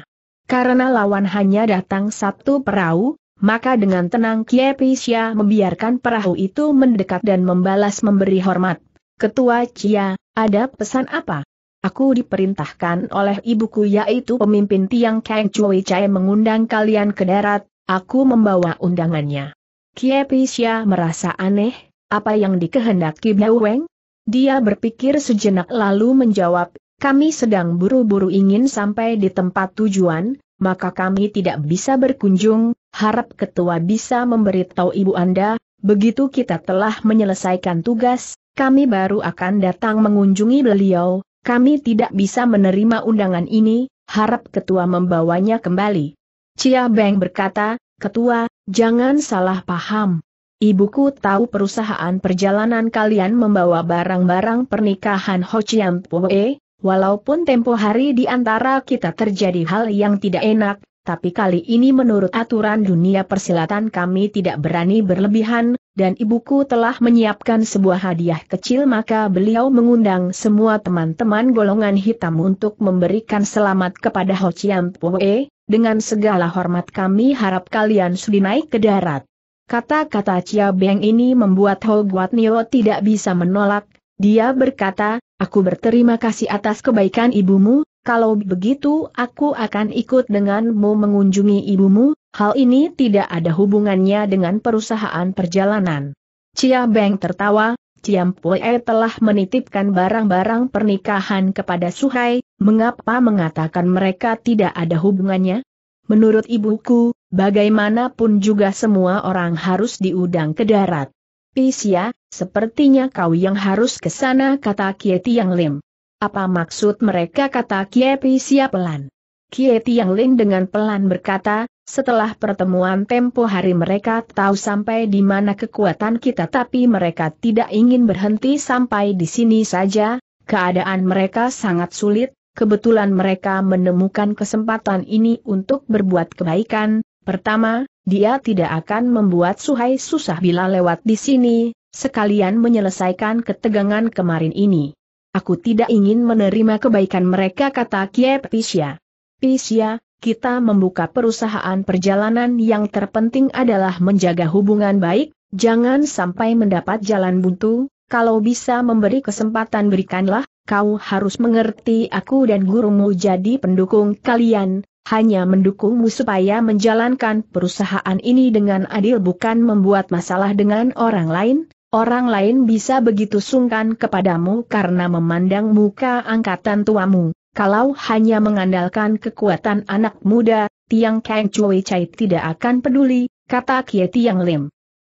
Karena lawan hanya datang satu perahu, maka dengan tenang Kiepisya membiarkan perahu itu mendekat dan membalas memberi hormat. Ketua Cia, ada pesan apa? Aku diperintahkan oleh ibuku yaitu pemimpin Tiang Kang Cui Chai mengundang kalian ke darat, aku membawa undangannya. Kiepisya merasa aneh, apa yang dikehendaki Biao Weng? Dia berpikir sejenak lalu menjawab, kami sedang buru-buru ingin sampai di tempat tujuan, maka kami tidak bisa berkunjung, harap ketua bisa memberitahu ibu Anda, begitu kita telah menyelesaikan tugas, kami baru akan datang mengunjungi beliau, kami tidak bisa menerima undangan ini, harap ketua membawanya kembali. Cia Beng berkata, Ketua, jangan salah paham. Ibuku tahu perusahaan perjalanan kalian membawa barang-barang pernikahan Ho Chiang Poe, Walaupun tempo hari di antara kita terjadi hal yang tidak enak, tapi kali ini menurut aturan dunia persilatan kami tidak berani berlebihan, dan ibuku telah menyiapkan sebuah hadiah kecil maka beliau mengundang semua teman-teman golongan hitam untuk memberikan selamat kepada Ho Chiam Poe, dengan segala hormat kami harap kalian sudi naik ke darat. Kata-kata Chia Beng ini membuat Ho Guat Nio tidak bisa menolak, dia berkata, aku berterima kasih atas kebaikan ibumu, kalau begitu aku akan ikut denganmu mengunjungi ibumu, hal ini tidak ada hubungannya dengan perusahaan perjalanan. Cia Beng tertawa, Ciam Pue telah menitipkan barang-barang pernikahan kepada Suhai, mengapa mengatakan mereka tidak ada hubungannya? Menurut ibuku, bagaimanapun juga semua orang harus diudang ke darat. Pisia, Sepertinya kau yang harus ke sana kata Kie Tiang Lim. Apa maksud mereka kata Kie Pi Siap pelan? Kie Tiang Lim dengan pelan berkata, setelah pertemuan tempo hari mereka tahu sampai di mana kekuatan kita tapi mereka tidak ingin berhenti sampai di sini saja, keadaan mereka sangat sulit, kebetulan mereka menemukan kesempatan ini untuk berbuat kebaikan. Pertama, dia tidak akan membuat Suhai susah bila lewat di sini, sekalian menyelesaikan ketegangan kemarin ini. Aku tidak ingin menerima kebaikan mereka kata Kiep Pisya. Pisya, kita membuka perusahaan perjalanan yang terpenting adalah menjaga hubungan baik, jangan sampai mendapat jalan buntu, kalau bisa memberi kesempatan berikanlah, kau harus mengerti aku dan gurumu jadi pendukung kalian, hanya mendukungmu supaya menjalankan perusahaan ini dengan adil bukan membuat masalah dengan orang lain, Orang lain bisa begitu sungkan kepadamu karena memandang muka angkatan tuamu. Kalau hanya mengandalkan kekuatan anak muda, Tiang Kang Chui Chai tidak akan peduli, kata Kie Tiang Lim.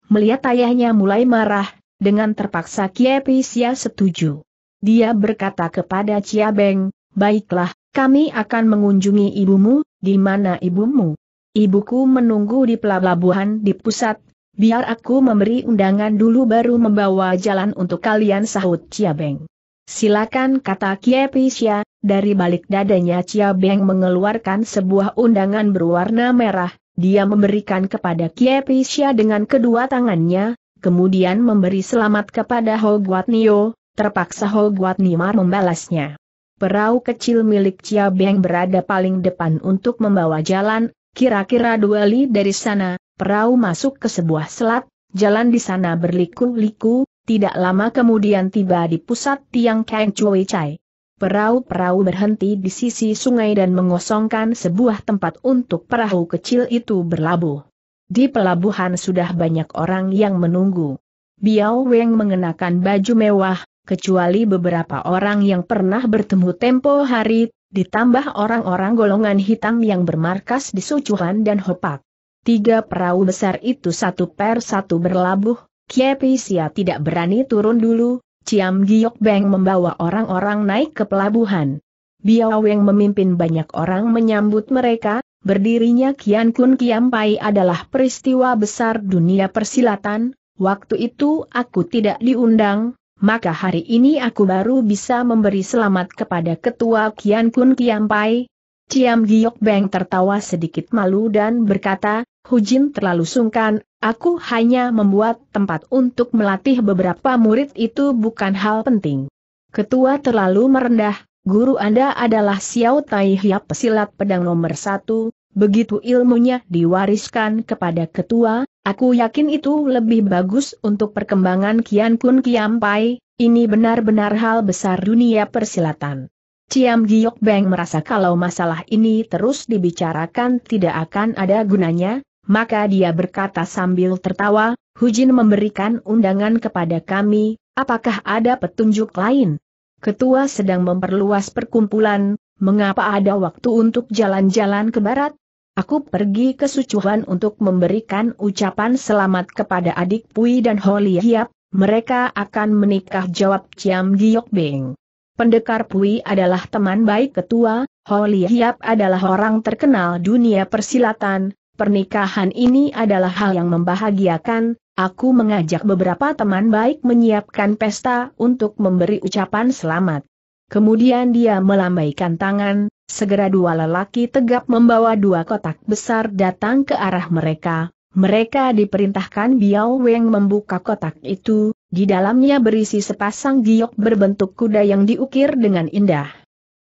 Melihat ayahnya mulai marah, dengan terpaksa Kie Pisia setuju. Dia berkata kepada Cia Beng, baiklah, kami akan mengunjungi ibumu, di mana ibumu? Ibuku menunggu di pelabuhan di pusat Biar aku memberi undangan dulu baru membawa jalan untuk kalian sahut Chia Beng. Silakan kata Kie Pisya, dari balik dadanya Chia Beng mengeluarkan sebuah undangan berwarna merah, dia memberikan kepada Kie Pisya dengan kedua tangannya, kemudian memberi selamat kepada Guat Nio, terpaksa Ho Guat Nimar membalasnya. Perahu kecil milik Chia Beng berada paling depan untuk membawa jalan, kira-kira dua li dari sana, Perahu masuk ke sebuah selat, jalan di sana berliku-liku, tidak lama kemudian tiba di pusat tiang Kang Chui Chai. Perahu-perahu berhenti di sisi sungai dan mengosongkan sebuah tempat untuk perahu kecil itu berlabuh. Di pelabuhan sudah banyak orang yang menunggu. Biao Weng mengenakan baju mewah, kecuali beberapa orang yang pernah bertemu tempo hari, ditambah orang-orang golongan hitam yang bermarkas di Sucuhan dan Hopak. Tiga perahu besar itu satu per satu berlabuh, Kiepisia tidak berani turun dulu, Ciam Giok Beng membawa orang-orang naik ke pelabuhan. Biao Weng memimpin banyak orang menyambut mereka, berdirinya Kian Kun Kiam Pai adalah peristiwa besar dunia persilatan, waktu itu aku tidak diundang, maka hari ini aku baru bisa memberi selamat kepada ketua Kian Kun Kiam Pai. Ciam Giok Beng tertawa sedikit malu dan berkata, Hujin terlalu sungkan, aku hanya membuat tempat untuk melatih beberapa murid itu bukan hal penting. Ketua terlalu merendah, guru Anda adalah Xiao Tai Hiap pesilat pedang nomor satu, begitu ilmunya diwariskan kepada ketua, aku yakin itu lebih bagus untuk perkembangan Kian Kun Kiam Pai, ini benar-benar hal besar dunia persilatan. Ciam Giok Beng merasa kalau masalah ini terus dibicarakan tidak akan ada gunanya, maka dia berkata sambil tertawa, Hujin memberikan undangan kepada kami, apakah ada petunjuk lain? Ketua sedang memperluas perkumpulan, mengapa ada waktu untuk jalan-jalan ke barat? Aku pergi ke Sucuhan untuk memberikan ucapan selamat kepada adik Pui dan Holi Hiap, mereka akan menikah jawab Ciam Giok Beng. Pendekar Pui adalah teman baik ketua, Holi Hiap adalah orang terkenal dunia persilatan, Pernikahan ini adalah hal yang membahagiakan, aku mengajak beberapa teman baik menyiapkan pesta untuk memberi ucapan selamat. Kemudian dia melambaikan tangan, segera dua lelaki tegap membawa dua kotak besar datang ke arah mereka. Mereka diperintahkan Biao Weng membuka kotak itu, di dalamnya berisi sepasang giok berbentuk kuda yang diukir dengan indah.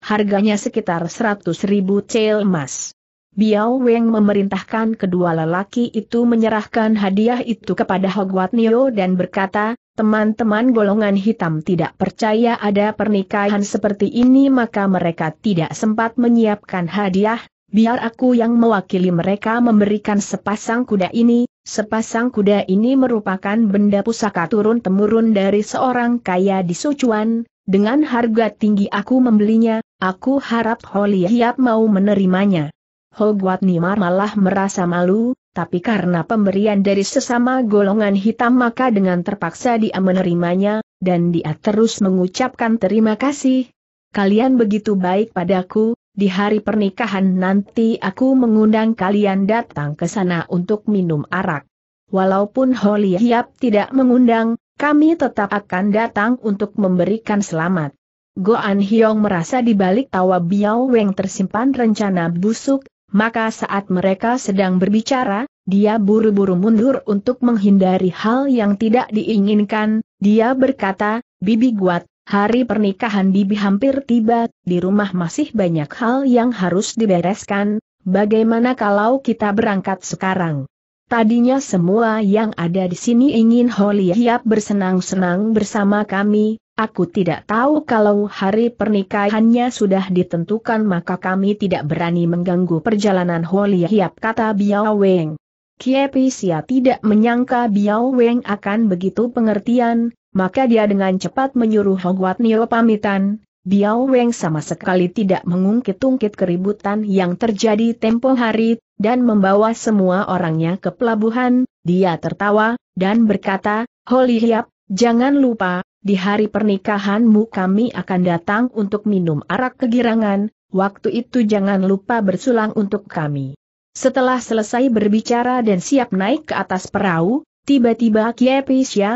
Harganya sekitar 100 ribu cel emas. Biao Weng memerintahkan kedua lelaki itu menyerahkan hadiah itu kepada Hogwat Nio dan berkata, teman-teman golongan hitam tidak percaya ada pernikahan seperti ini maka mereka tidak sempat menyiapkan hadiah, biar aku yang mewakili mereka memberikan sepasang kuda ini, sepasang kuda ini merupakan benda pusaka turun-temurun dari seorang kaya di Sucuan, dengan harga tinggi aku membelinya, aku harap Holly Hiap mau menerimanya. Guat Nimar malah merasa malu, tapi karena pemberian dari sesama golongan hitam maka dengan terpaksa dia menerimanya, dan dia terus mengucapkan terima kasih. Kalian begitu baik padaku, di hari pernikahan nanti aku mengundang kalian datang ke sana untuk minum arak. Walaupun Holi Hiap tidak mengundang, kami tetap akan datang untuk memberikan selamat. Goan Hyong merasa di balik tawa Biao Weng tersimpan rencana busuk, maka saat mereka sedang berbicara, dia buru-buru mundur untuk menghindari hal yang tidak diinginkan, dia berkata, Bibi Guat, hari pernikahan Bibi hampir tiba, di rumah masih banyak hal yang harus dibereskan, bagaimana kalau kita berangkat sekarang? Tadinya semua yang ada di sini ingin Holly Hiap bersenang-senang bersama kami, Aku tidak tahu kalau hari pernikahannya sudah ditentukan maka kami tidak berani mengganggu perjalanan Holi Hiap kata Biao Weng. Kiepisia tidak menyangka Biao Weng akan begitu pengertian, maka dia dengan cepat menyuruh Hogwat Nio pamitan. Biao Weng sama sekali tidak mengungkit-ungkit keributan yang terjadi tempo hari, dan membawa semua orangnya ke pelabuhan, dia tertawa, dan berkata, Holi Hiap, jangan lupa, di hari pernikahanmu kami akan datang untuk minum arak kegirangan, waktu itu jangan lupa bersulang untuk kami. Setelah selesai berbicara dan siap naik ke atas perahu, tiba-tiba Kiai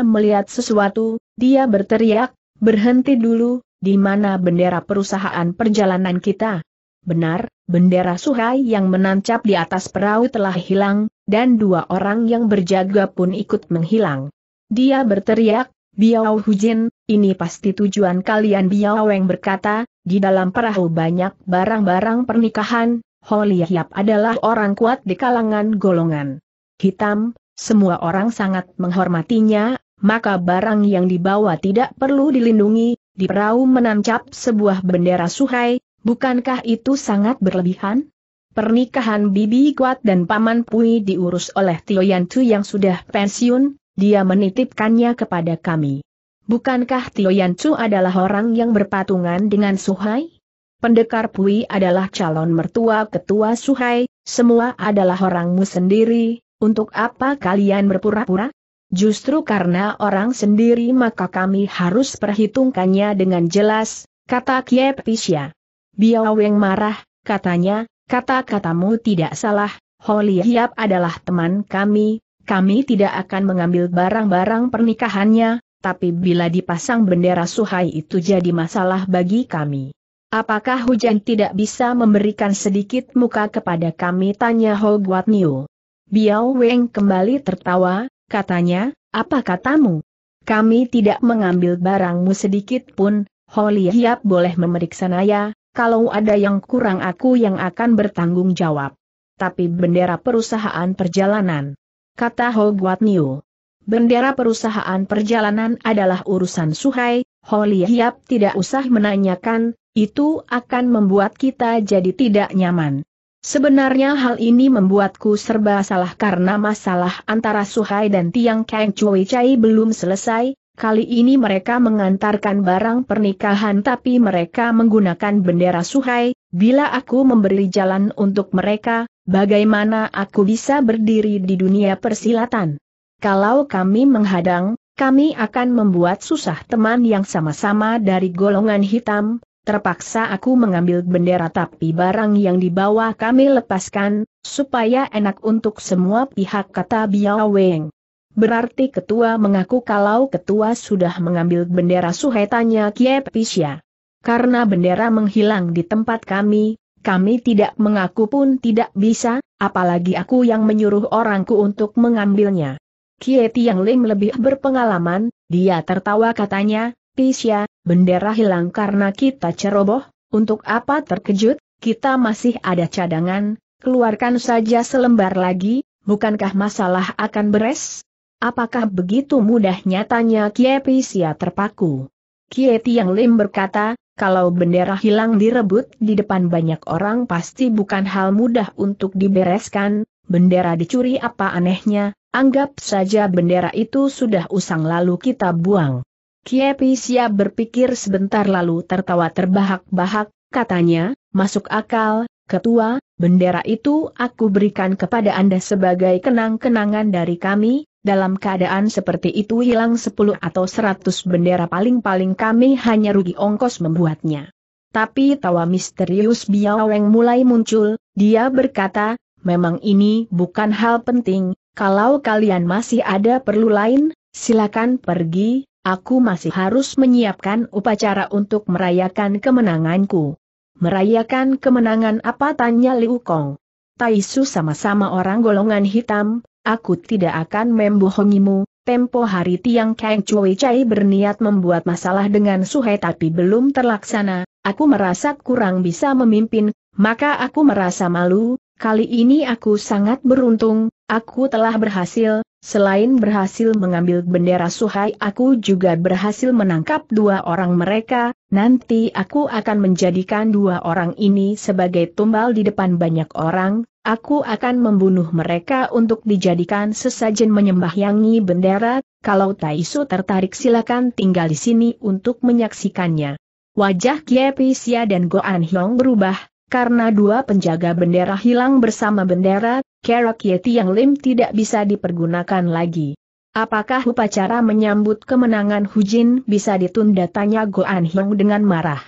melihat sesuatu, dia berteriak, berhenti dulu, di mana bendera perusahaan perjalanan kita? Benar, bendera Suhai yang menancap di atas perahu telah hilang, dan dua orang yang berjaga pun ikut menghilang. Dia berteriak, Biao Hujin, ini pasti tujuan kalian Biao Weng berkata, di dalam perahu banyak barang-barang pernikahan, Ho Hiap adalah orang kuat di kalangan golongan hitam, semua orang sangat menghormatinya, maka barang yang dibawa tidak perlu dilindungi, di perahu menancap sebuah bendera suhai, bukankah itu sangat berlebihan? Pernikahan Bibi Kuat dan Paman Pui diurus oleh Tio Yantu yang sudah pensiun, dia menitipkannya kepada kami. Bukankah Tio Chu adalah orang yang berpatungan dengan Suhai? Pendekar Pui adalah calon mertua ketua Suhai, semua adalah orangmu sendiri, untuk apa kalian berpura-pura? Justru karena orang sendiri maka kami harus perhitungkannya dengan jelas, kata Kiep Pisya. Biao Weng marah, katanya, kata-katamu tidak salah, Holi Hiap adalah teman kami, kami tidak akan mengambil barang-barang pernikahannya, tapi bila dipasang bendera Suhai itu jadi masalah bagi kami. Apakah hujan tidak bisa memberikan sedikit muka kepada kami? Tanya Ho Guat Niu. Biao Weng kembali tertawa, katanya, apa katamu? Kami tidak mengambil barangmu sedikit pun, Ho Lihiap boleh memeriksa Naya, kalau ada yang kurang aku yang akan bertanggung jawab. Tapi bendera perusahaan perjalanan kata Ho Guat Niu. Bendera perusahaan perjalanan adalah urusan Suhai, Ho Hiap tidak usah menanyakan, itu akan membuat kita jadi tidak nyaman. Sebenarnya hal ini membuatku serba salah karena masalah antara Suhai dan Tiang Kang Chui Chai belum selesai, kali ini mereka mengantarkan barang pernikahan tapi mereka menggunakan bendera Suhai, Bila aku memberi jalan untuk mereka, bagaimana aku bisa berdiri di dunia persilatan? Kalau kami menghadang, kami akan membuat susah teman yang sama-sama dari golongan hitam, terpaksa aku mengambil bendera tapi barang yang dibawa kami lepaskan, supaya enak untuk semua pihak kata Biao Weng. Berarti ketua mengaku kalau ketua sudah mengambil bendera suhetanya Kiep Pisya karena bendera menghilang di tempat kami, kami tidak mengaku pun tidak bisa, apalagi aku yang menyuruh orangku untuk mengambilnya. Kie Tiang Ling lebih berpengalaman, dia tertawa katanya, Pisya, bendera hilang karena kita ceroboh, untuk apa terkejut, kita masih ada cadangan, keluarkan saja selembar lagi, bukankah masalah akan beres? Apakah begitu mudahnya tanya Kie Pisya terpaku? Kie Tiang Lim berkata, kalau bendera hilang direbut di depan banyak orang pasti bukan hal mudah untuk dibereskan, bendera dicuri apa anehnya, anggap saja bendera itu sudah usang lalu kita buang. Kiepi siap berpikir sebentar lalu tertawa terbahak-bahak, katanya, masuk akal, ketua, bendera itu aku berikan kepada Anda sebagai kenang-kenangan dari kami, dalam keadaan seperti itu hilang 10 atau 100 bendera paling-paling kami hanya rugi ongkos membuatnya. Tapi tawa misterius Biaweng mulai muncul, dia berkata, memang ini bukan hal penting, kalau kalian masih ada perlu lain, silakan pergi, aku masih harus menyiapkan upacara untuk merayakan kemenanganku. Merayakan kemenangan apa tanya Liu Kong. Taisu sama-sama orang golongan hitam, aku tidak akan membohongimu, tempo hari Tiang Kang Cui Chai berniat membuat masalah dengan Suhe, tapi belum terlaksana, aku merasa kurang bisa memimpin, maka aku merasa malu, kali ini aku sangat beruntung, aku telah berhasil, Selain berhasil mengambil bendera Suhai aku juga berhasil menangkap dua orang mereka, nanti aku akan menjadikan dua orang ini sebagai tumbal di depan banyak orang, aku akan membunuh mereka untuk dijadikan sesajen menyembahyangi bendera, kalau Taisu tertarik silakan tinggal di sini untuk menyaksikannya. Wajah Pisia dan Goan Hyong berubah, karena dua penjaga bendera hilang bersama bendera, kerok Yeti yang Lim tidak bisa dipergunakan lagi. Apakah upacara menyambut kemenangan Hujin bisa ditunda tanya Goan Hiong dengan marah?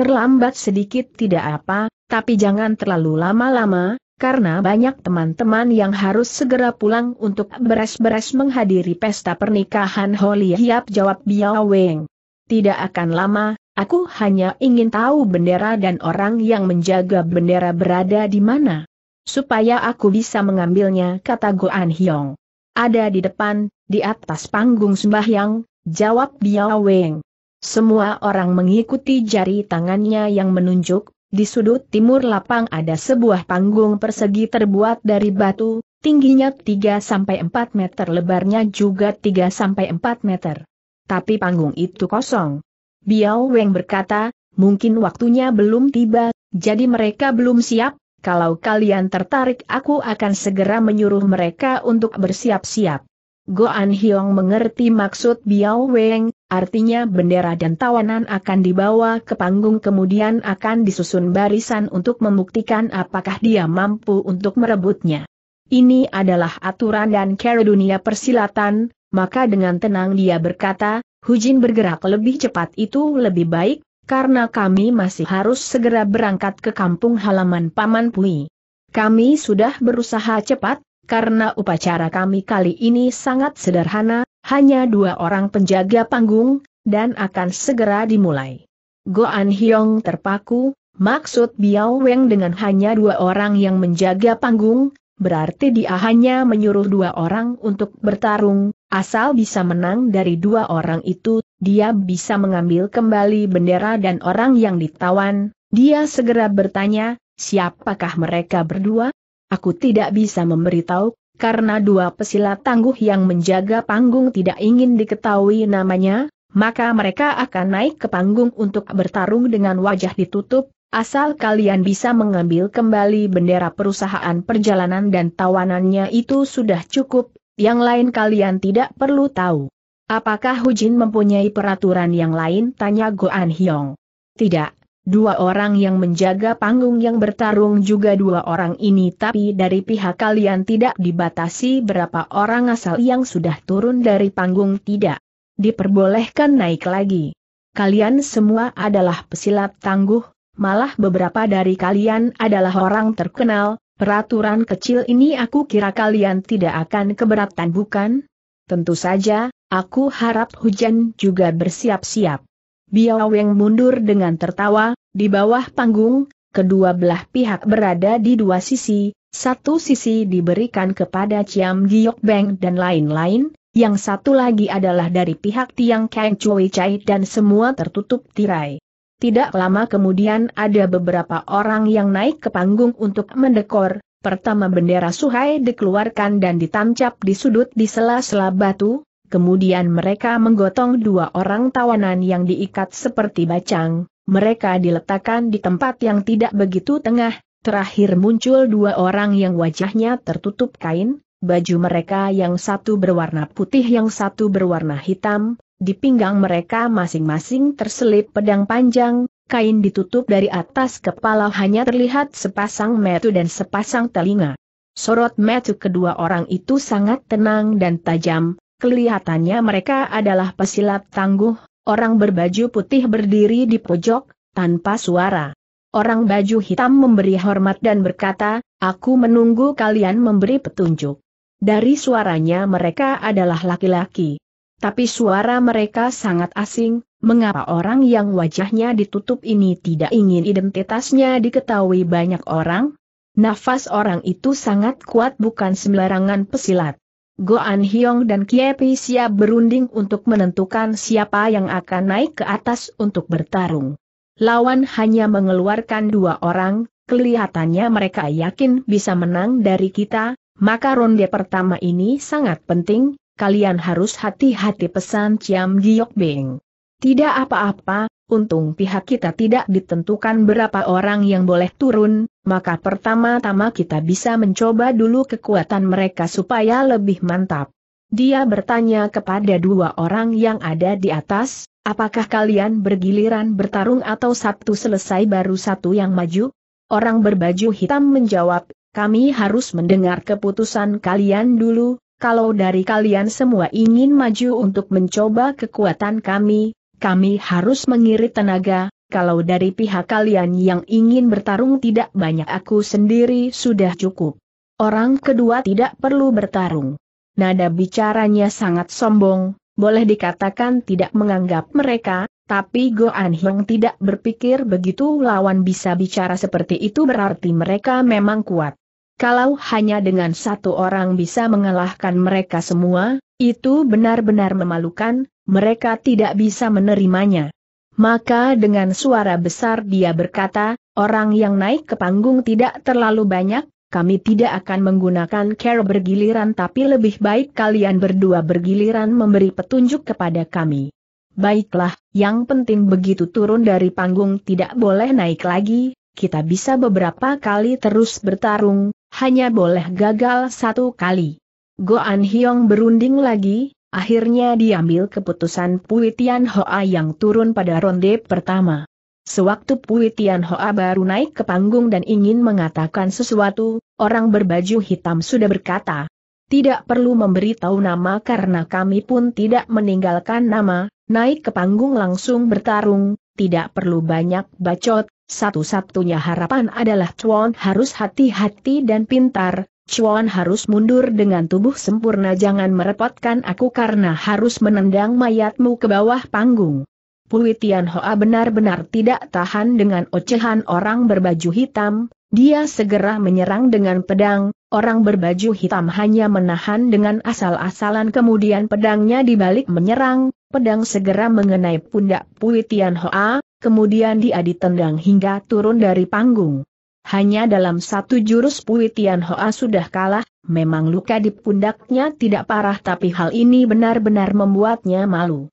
Terlambat sedikit tidak apa, tapi jangan terlalu lama-lama, karena banyak teman-teman yang harus segera pulang untuk beres-beres menghadiri pesta pernikahan Holi Hiap jawab Biao Weng. Tidak akan lama, aku hanya ingin tahu bendera dan orang yang menjaga bendera berada di mana supaya aku bisa mengambilnya kata Goan Hyong. Ada di depan, di atas panggung sembahyang, jawab Biao Weng. Semua orang mengikuti jari tangannya yang menunjuk, di sudut timur lapang ada sebuah panggung persegi terbuat dari batu, tingginya 3-4 meter lebarnya juga 3-4 meter. Tapi panggung itu kosong. Biao Weng berkata, mungkin waktunya belum tiba, jadi mereka belum siap, kalau kalian tertarik aku akan segera menyuruh mereka untuk bersiap-siap. Goan Hiong mengerti maksud Biao Weng, artinya bendera dan tawanan akan dibawa ke panggung kemudian akan disusun barisan untuk membuktikan apakah dia mampu untuk merebutnya. Ini adalah aturan dan cara dunia persilatan, maka dengan tenang dia berkata, Hujin bergerak lebih cepat itu lebih baik, karena kami masih harus segera berangkat ke kampung halaman Paman Pui. Kami sudah berusaha cepat, karena upacara kami kali ini sangat sederhana, hanya dua orang penjaga panggung, dan akan segera dimulai. Goan Hyong terpaku, maksud Biao Weng dengan hanya dua orang yang menjaga panggung, berarti dia hanya menyuruh dua orang untuk bertarung, asal bisa menang dari dua orang itu, dia bisa mengambil kembali bendera dan orang yang ditawan, dia segera bertanya, siapakah mereka berdua? Aku tidak bisa memberitahu, karena dua pesilat tangguh yang menjaga panggung tidak ingin diketahui namanya, maka mereka akan naik ke panggung untuk bertarung dengan wajah ditutup, asal kalian bisa mengambil kembali bendera perusahaan perjalanan dan tawanannya itu sudah cukup, yang lain kalian tidak perlu tahu. Apakah Hujin mempunyai peraturan yang lain? Tanya Goan Hyong. Tidak, Dua orang yang menjaga panggung yang bertarung juga dua orang ini tapi dari pihak kalian tidak dibatasi berapa orang asal yang sudah turun dari panggung tidak diperbolehkan naik lagi. Kalian semua adalah pesilat tangguh, malah beberapa dari kalian adalah orang terkenal, peraturan kecil ini aku kira kalian tidak akan keberatan bukan? Tentu saja, Aku harap hujan juga bersiap-siap. Biao Weng mundur dengan tertawa, di bawah panggung, kedua belah pihak berada di dua sisi, satu sisi diberikan kepada Ciam Giok Beng dan lain-lain, yang satu lagi adalah dari pihak Tiang Kang Chui Chai dan semua tertutup tirai. Tidak lama kemudian ada beberapa orang yang naik ke panggung untuk mendekor, pertama bendera Suhai dikeluarkan dan ditancap di sudut di sela-sela batu, Kemudian mereka menggotong dua orang tawanan yang diikat seperti bacang, mereka diletakkan di tempat yang tidak begitu tengah, terakhir muncul dua orang yang wajahnya tertutup kain, baju mereka yang satu berwarna putih yang satu berwarna hitam, di pinggang mereka masing-masing terselip pedang panjang, kain ditutup dari atas kepala hanya terlihat sepasang metu dan sepasang telinga. Sorot metu kedua orang itu sangat tenang dan tajam, Kelihatannya mereka adalah pesilat tangguh, orang berbaju putih berdiri di pojok, tanpa suara. Orang baju hitam memberi hormat dan berkata, aku menunggu kalian memberi petunjuk. Dari suaranya mereka adalah laki-laki. Tapi suara mereka sangat asing, mengapa orang yang wajahnya ditutup ini tidak ingin identitasnya diketahui banyak orang? Nafas orang itu sangat kuat bukan sembarangan pesilat. Goan Hyong dan Kiepi siap berunding untuk menentukan siapa yang akan naik ke atas untuk bertarung. Lawan hanya mengeluarkan dua orang, kelihatannya mereka yakin bisa menang dari kita, maka ronde pertama ini sangat penting, kalian harus hati-hati pesan Ciam Giok Beng. Tidak apa-apa, untung pihak kita tidak ditentukan berapa orang yang boleh turun, maka pertama-tama kita bisa mencoba dulu kekuatan mereka supaya lebih mantap. Dia bertanya kepada dua orang yang ada di atas, apakah kalian bergiliran bertarung atau satu selesai baru satu yang maju? Orang berbaju hitam menjawab, kami harus mendengar keputusan kalian dulu, kalau dari kalian semua ingin maju untuk mencoba kekuatan kami, kami harus mengirit tenaga, kalau dari pihak kalian yang ingin bertarung tidak banyak aku sendiri sudah cukup. Orang kedua tidak perlu bertarung. Nada bicaranya sangat sombong, boleh dikatakan tidak menganggap mereka, tapi Goan Hyung tidak berpikir begitu lawan bisa bicara seperti itu berarti mereka memang kuat. Kalau hanya dengan satu orang bisa mengalahkan mereka semua, itu benar-benar memalukan, mereka tidak bisa menerimanya. Maka dengan suara besar dia berkata, orang yang naik ke panggung tidak terlalu banyak, kami tidak akan menggunakan care bergiliran tapi lebih baik kalian berdua bergiliran memberi petunjuk kepada kami. Baiklah, yang penting begitu turun dari panggung tidak boleh naik lagi, kita bisa beberapa kali terus bertarung, hanya boleh gagal satu kali. Goan Hyong berunding lagi, Akhirnya diambil keputusan Pui Tian Hoa yang turun pada ronde pertama. Sewaktu Pui Tian Hoa baru naik ke panggung dan ingin mengatakan sesuatu, orang berbaju hitam sudah berkata, tidak perlu memberi tahu nama karena kami pun tidak meninggalkan nama, naik ke panggung langsung bertarung, tidak perlu banyak bacot, satu-satunya harapan adalah Chuan harus hati-hati dan pintar, Chuan harus mundur dengan tubuh sempurna jangan merepotkan aku karena harus menendang mayatmu ke bawah panggung. Pui Tian Hoa benar-benar tidak tahan dengan ocehan orang berbaju hitam, dia segera menyerang dengan pedang, orang berbaju hitam hanya menahan dengan asal-asalan kemudian pedangnya dibalik menyerang, pedang segera mengenai pundak Pui Tian Hoa, kemudian dia ditendang hingga turun dari panggung. Hanya dalam satu jurus Puitian Hoa sudah kalah, memang luka di pundaknya tidak parah tapi hal ini benar-benar membuatnya malu.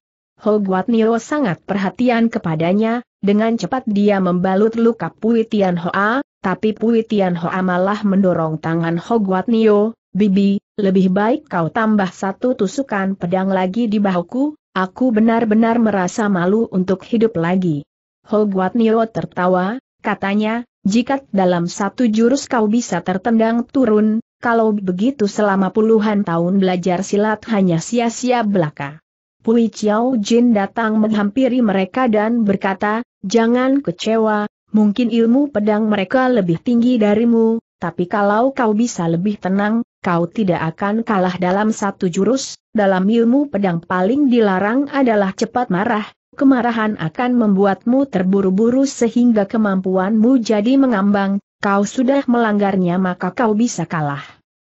Ho Guat Nio sangat perhatian kepadanya, dengan cepat dia membalut luka Puitian Hoa, tapi Puitian Hoa malah mendorong tangan Ho Guat Nio, Bibi, lebih baik kau tambah satu tusukan pedang lagi di bahuku, aku benar-benar merasa malu untuk hidup lagi. Ho Guat Nio tertawa, katanya, jika dalam satu jurus kau bisa tertendang turun, kalau begitu selama puluhan tahun belajar silat hanya sia-sia belaka. Pui Chiao Jin datang menghampiri mereka dan berkata, jangan kecewa, mungkin ilmu pedang mereka lebih tinggi darimu, tapi kalau kau bisa lebih tenang, kau tidak akan kalah dalam satu jurus, dalam ilmu pedang paling dilarang adalah cepat marah, kemarahan akan membuatmu terburu-buru sehingga kemampuanmu jadi mengambang, kau sudah melanggarnya maka kau bisa kalah.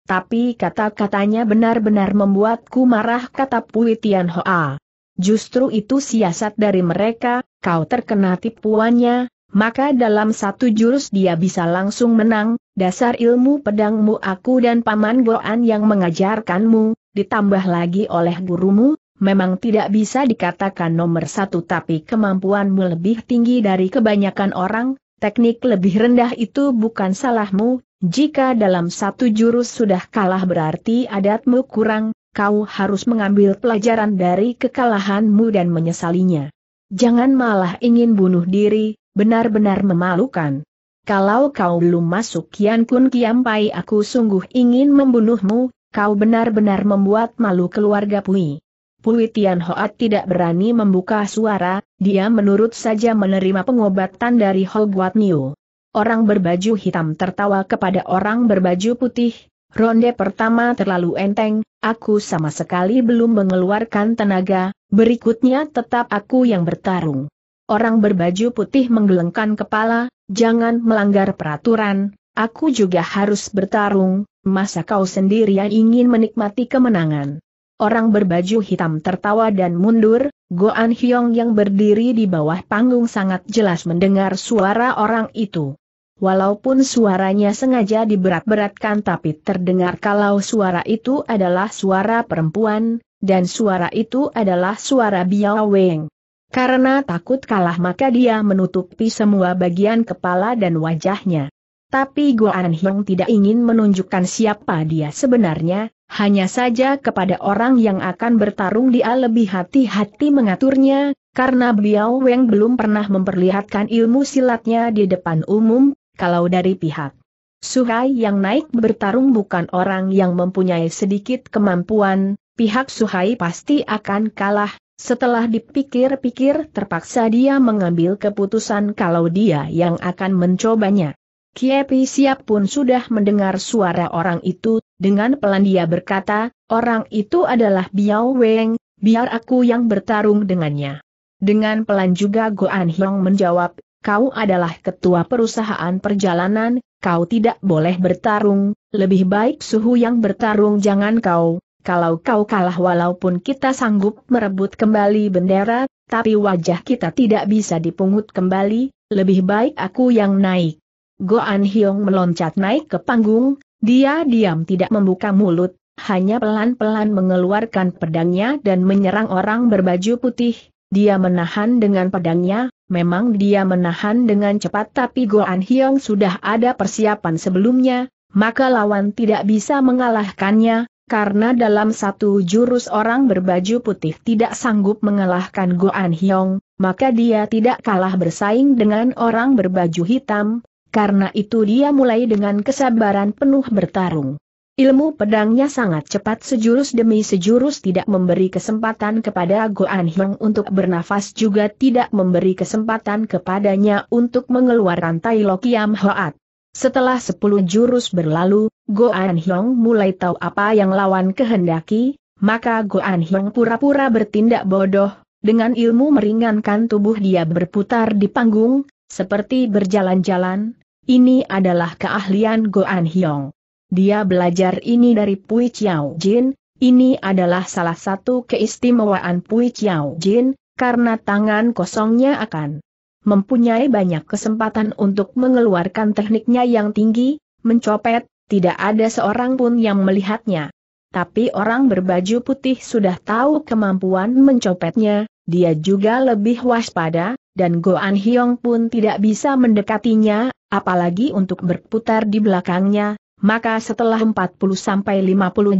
Tapi kata-katanya benar-benar membuatku marah kata Pui Tian Hoa. Justru itu siasat dari mereka, kau terkena tipuannya, maka dalam satu jurus dia bisa langsung menang, dasar ilmu pedangmu aku dan Paman Goan yang mengajarkanmu, ditambah lagi oleh gurumu, memang tidak bisa dikatakan nomor satu tapi kemampuanmu lebih tinggi dari kebanyakan orang, teknik lebih rendah itu bukan salahmu, jika dalam satu jurus sudah kalah berarti adatmu kurang, kau harus mengambil pelajaran dari kekalahanmu dan menyesalinya. Jangan malah ingin bunuh diri, benar-benar memalukan. Kalau kau belum masuk Kian Kun Kiampai aku sungguh ingin membunuhmu, kau benar-benar membuat malu keluarga Pui. Pui Tian Hoat tidak berani membuka suara, dia menurut saja menerima pengobatan dari Ho Guat Niu. Orang berbaju hitam tertawa kepada orang berbaju putih, ronde pertama terlalu enteng, aku sama sekali belum mengeluarkan tenaga, berikutnya tetap aku yang bertarung. Orang berbaju putih menggelengkan kepala, jangan melanggar peraturan, aku juga harus bertarung, masa kau sendirian ingin menikmati kemenangan. Orang berbaju hitam tertawa dan mundur, Goan Hyong yang berdiri di bawah panggung sangat jelas mendengar suara orang itu. Walaupun suaranya sengaja diberat-beratkan tapi terdengar kalau suara itu adalah suara perempuan, dan suara itu adalah suara Biao Weng. Karena takut kalah maka dia menutupi semua bagian kepala dan wajahnya. Tapi Goan Hyong tidak ingin menunjukkan siapa dia sebenarnya, hanya saja kepada orang yang akan bertarung dia lebih hati-hati mengaturnya, karena beliau Weng belum pernah memperlihatkan ilmu silatnya di depan umum, kalau dari pihak Suhai yang naik bertarung bukan orang yang mempunyai sedikit kemampuan, pihak Suhai pasti akan kalah, setelah dipikir-pikir terpaksa dia mengambil keputusan kalau dia yang akan mencobanya. Kiepi siap pun sudah mendengar suara orang itu, dengan pelan dia berkata, orang itu adalah Biao Weng, biar aku yang bertarung dengannya. Dengan pelan juga Goan Hyong menjawab, kau adalah ketua perusahaan perjalanan, kau tidak boleh bertarung, lebih baik suhu yang bertarung jangan kau. Kalau kau kalah walaupun kita sanggup merebut kembali bendera, tapi wajah kita tidak bisa dipungut kembali, lebih baik aku yang naik. Goan Hyong meloncat naik ke panggung, dia diam tidak membuka mulut, hanya pelan-pelan mengeluarkan pedangnya dan menyerang orang berbaju putih. Dia menahan dengan pedangnya, memang dia menahan dengan cepat tapi Goan Hyong sudah ada persiapan sebelumnya, maka lawan tidak bisa mengalahkannya, karena dalam satu jurus orang berbaju putih tidak sanggup mengalahkan Goan Hyong, maka dia tidak kalah bersaing dengan orang berbaju hitam, karena itu dia mulai dengan kesabaran penuh bertarung. Ilmu pedangnya sangat cepat sejurus demi sejurus tidak memberi kesempatan kepada Goan Hyung untuk bernafas juga tidak memberi kesempatan kepadanya untuk mengeluarkan Tai Lo Kiam Hoat. Setelah sepuluh jurus berlalu, Goan Hyung mulai tahu apa yang lawan kehendaki, maka Goan Hyung pura-pura bertindak bodoh, dengan ilmu meringankan tubuh dia berputar di panggung, seperti berjalan-jalan, ini adalah keahlian Goan Hyong. Dia belajar ini dari Pui Chiao Jin, ini adalah salah satu keistimewaan Pui Chiao Jin, karena tangan kosongnya akan mempunyai banyak kesempatan untuk mengeluarkan tekniknya yang tinggi, mencopet, tidak ada seorang pun yang melihatnya. Tapi orang berbaju putih sudah tahu kemampuan mencopetnya, dia juga lebih waspada, dan Goan Hyong pun tidak bisa mendekatinya, apalagi untuk berputar di belakangnya, maka setelah 40-50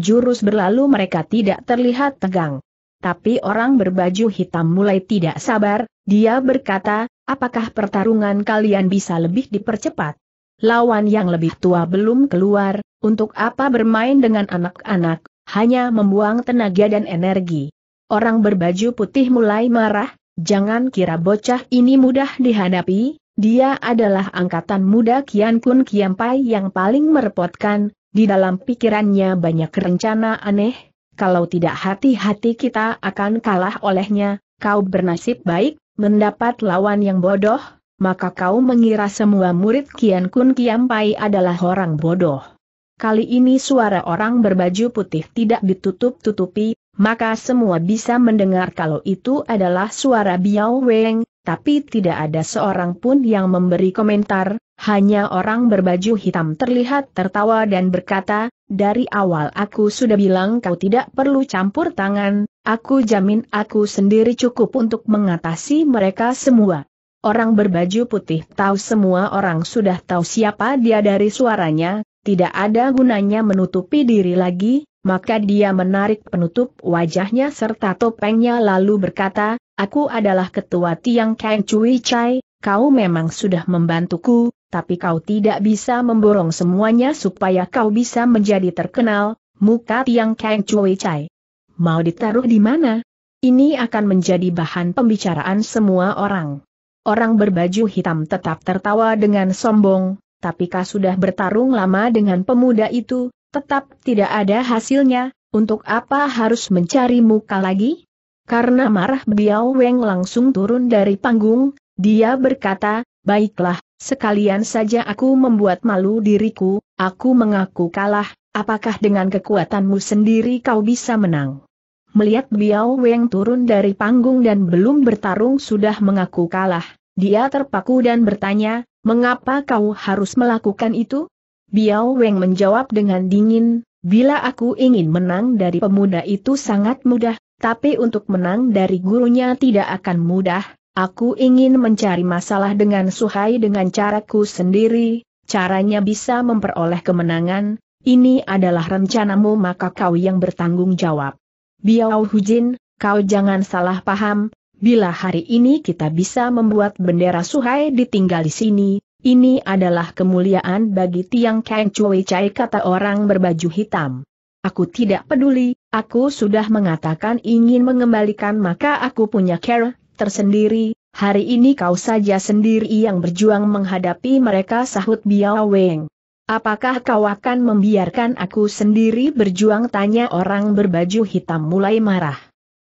jurus berlalu mereka tidak terlihat tegang. Tapi orang berbaju hitam mulai tidak sabar, dia berkata, apakah pertarungan kalian bisa lebih dipercepat? Lawan yang lebih tua belum keluar, untuk apa bermain dengan anak-anak, hanya membuang tenaga dan energi. Orang berbaju putih mulai marah, Jangan kira bocah ini mudah dihadapi, dia adalah angkatan muda Kian Kun Pai yang paling merepotkan, di dalam pikirannya banyak rencana aneh, kalau tidak hati-hati kita akan kalah olehnya, kau bernasib baik, mendapat lawan yang bodoh, maka kau mengira semua murid Kian Kun Pai adalah orang bodoh. Kali ini suara orang berbaju putih tidak ditutup-tutupi, maka semua bisa mendengar kalau itu adalah suara Biao Weng, tapi tidak ada seorang pun yang memberi komentar, hanya orang berbaju hitam terlihat tertawa dan berkata, dari awal aku sudah bilang kau tidak perlu campur tangan, aku jamin aku sendiri cukup untuk mengatasi mereka semua. Orang berbaju putih tahu semua orang sudah tahu siapa dia dari suaranya, tidak ada gunanya menutupi diri lagi, maka dia menarik penutup wajahnya serta topengnya lalu berkata, Aku adalah ketua Tiang Kang Cui Chai, kau memang sudah membantuku, tapi kau tidak bisa memborong semuanya supaya kau bisa menjadi terkenal, muka Tiang Kang Cui Chai. Mau ditaruh di mana? Ini akan menjadi bahan pembicaraan semua orang. Orang berbaju hitam tetap tertawa dengan sombong, tapi kau sudah bertarung lama dengan pemuda itu, Tetap tidak ada hasilnya, untuk apa harus mencari muka lagi? Karena marah Biao Weng langsung turun dari panggung, dia berkata, baiklah, sekalian saja aku membuat malu diriku, aku mengaku kalah, apakah dengan kekuatanmu sendiri kau bisa menang? Melihat Biao Weng turun dari panggung dan belum bertarung sudah mengaku kalah, dia terpaku dan bertanya, mengapa kau harus melakukan itu? Biao Weng menjawab dengan dingin, bila aku ingin menang dari pemuda itu sangat mudah, tapi untuk menang dari gurunya tidak akan mudah, aku ingin mencari masalah dengan Suhai dengan caraku sendiri, caranya bisa memperoleh kemenangan, ini adalah rencanamu maka kau yang bertanggung jawab. Biao Hujin, kau jangan salah paham, bila hari ini kita bisa membuat bendera Suhai ditinggal di sini, ini adalah kemuliaan bagi Tiang Kang Cui Chai kata orang berbaju hitam. Aku tidak peduli, aku sudah mengatakan ingin mengembalikan maka aku punya care tersendiri, hari ini kau saja sendiri yang berjuang menghadapi mereka sahut Biao Weng. Apakah kau akan membiarkan aku sendiri berjuang tanya orang berbaju hitam mulai marah.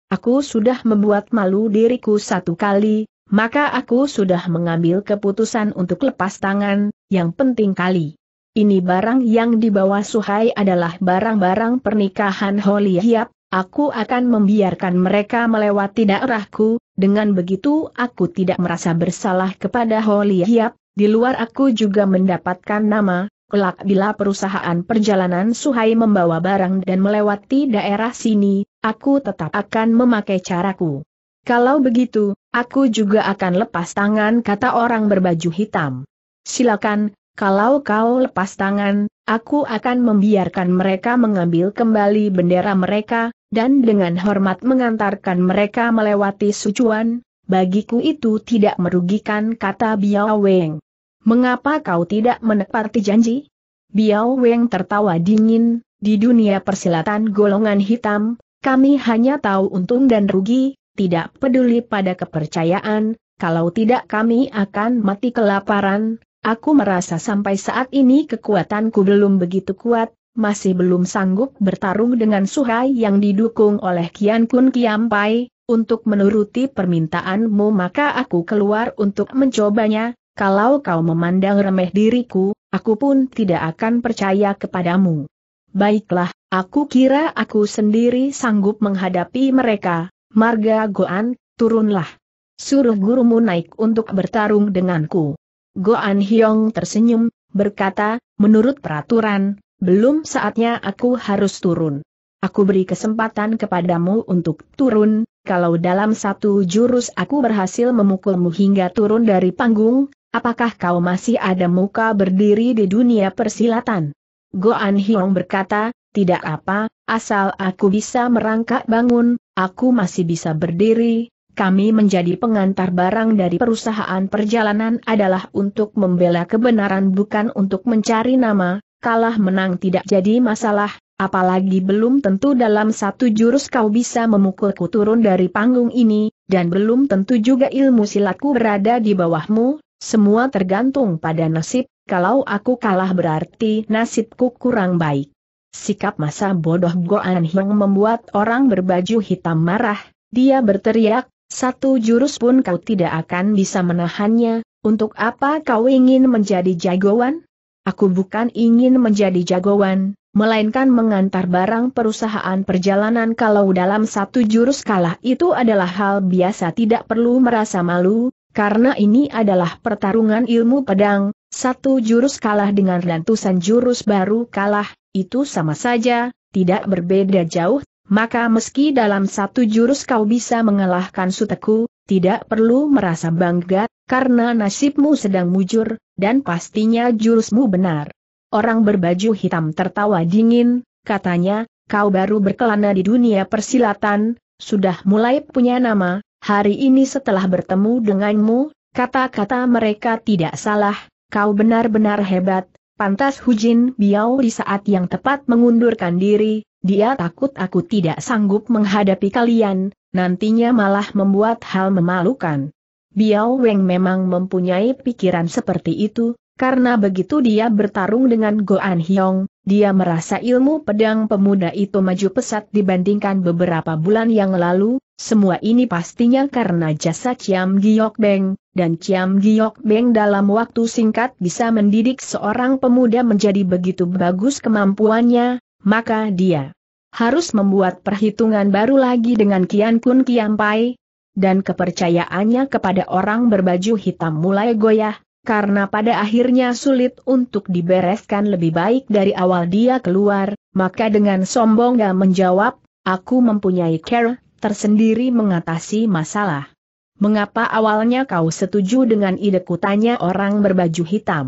Aku sudah membuat malu diriku satu kali, maka aku sudah mengambil keputusan untuk lepas tangan, yang penting kali. Ini barang yang dibawa Suhai adalah barang-barang pernikahan Holi Hiap, aku akan membiarkan mereka melewati daerahku, dengan begitu aku tidak merasa bersalah kepada Holi Hiap, di luar aku juga mendapatkan nama, Kelak bila perusahaan perjalanan Suhai membawa barang dan melewati daerah sini, aku tetap akan memakai caraku. Kalau begitu, aku juga akan lepas tangan kata orang berbaju hitam. Silakan, kalau kau lepas tangan, aku akan membiarkan mereka mengambil kembali bendera mereka, dan dengan hormat mengantarkan mereka melewati sucuan, bagiku itu tidak merugikan kata Biao Weng. Mengapa kau tidak menepati janji? Biao Weng tertawa dingin, di dunia persilatan golongan hitam, kami hanya tahu untung dan rugi, tidak peduli pada kepercayaan, kalau tidak kami akan mati kelaparan, aku merasa sampai saat ini kekuatanku belum begitu kuat, masih belum sanggup bertarung dengan Suhai yang didukung oleh Kian Kun Kiampai, untuk menuruti permintaanmu maka aku keluar untuk mencobanya, kalau kau memandang remeh diriku, aku pun tidak akan percaya kepadamu. Baiklah, aku kira aku sendiri sanggup menghadapi mereka, Marga Goan, turunlah. Suruh gurumu naik untuk bertarung denganku. Goan Hyong tersenyum, berkata, menurut peraturan, belum saatnya aku harus turun. Aku beri kesempatan kepadamu untuk turun, kalau dalam satu jurus aku berhasil memukulmu hingga turun dari panggung, apakah kau masih ada muka berdiri di dunia persilatan? Goan Hyong berkata, tidak apa, asal aku bisa merangkak bangun, aku masih bisa berdiri, kami menjadi pengantar barang dari perusahaan perjalanan adalah untuk membela kebenaran bukan untuk mencari nama, kalah menang tidak jadi masalah, apalagi belum tentu dalam satu jurus kau bisa memukulku turun dari panggung ini, dan belum tentu juga ilmu silatku berada di bawahmu, semua tergantung pada nasib, kalau aku kalah berarti nasibku kurang baik. Sikap masa bodoh Goan Hiong membuat orang berbaju hitam marah, dia berteriak, satu jurus pun kau tidak akan bisa menahannya, untuk apa kau ingin menjadi jagoan? Aku bukan ingin menjadi jagoan, melainkan mengantar barang perusahaan perjalanan kalau dalam satu jurus kalah itu adalah hal biasa tidak perlu merasa malu, karena ini adalah pertarungan ilmu pedang, satu jurus kalah dengan ratusan jurus baru kalah, itu sama saja, tidak berbeda jauh, maka meski dalam satu jurus kau bisa mengalahkan suteku, tidak perlu merasa bangga, karena nasibmu sedang mujur, dan pastinya jurusmu benar. Orang berbaju hitam tertawa dingin, katanya, kau baru berkelana di dunia persilatan, sudah mulai punya nama, hari ini setelah bertemu denganmu, kata-kata mereka tidak salah, kau benar-benar hebat, Pantas Hujin Biao di saat yang tepat mengundurkan diri, dia takut aku tidak sanggup menghadapi kalian, nantinya malah membuat hal memalukan. Biao Weng memang mempunyai pikiran seperti itu, karena begitu dia bertarung dengan Goan Hyong, dia merasa ilmu pedang pemuda itu maju pesat dibandingkan beberapa bulan yang lalu, semua ini pastinya karena jasa Ciam Giok Beng, dan Ciam Giok Beng dalam waktu singkat bisa mendidik seorang pemuda menjadi begitu bagus kemampuannya, maka dia harus membuat perhitungan baru lagi dengan Kian Kun Kiam Pai, dan kepercayaannya kepada orang berbaju hitam mulai goyah, karena pada akhirnya sulit untuk dibereskan lebih baik dari awal dia keluar, maka dengan sombong dia menjawab, aku mempunyai care, tersendiri mengatasi masalah. Mengapa awalnya kau setuju dengan ide kutanya orang berbaju hitam?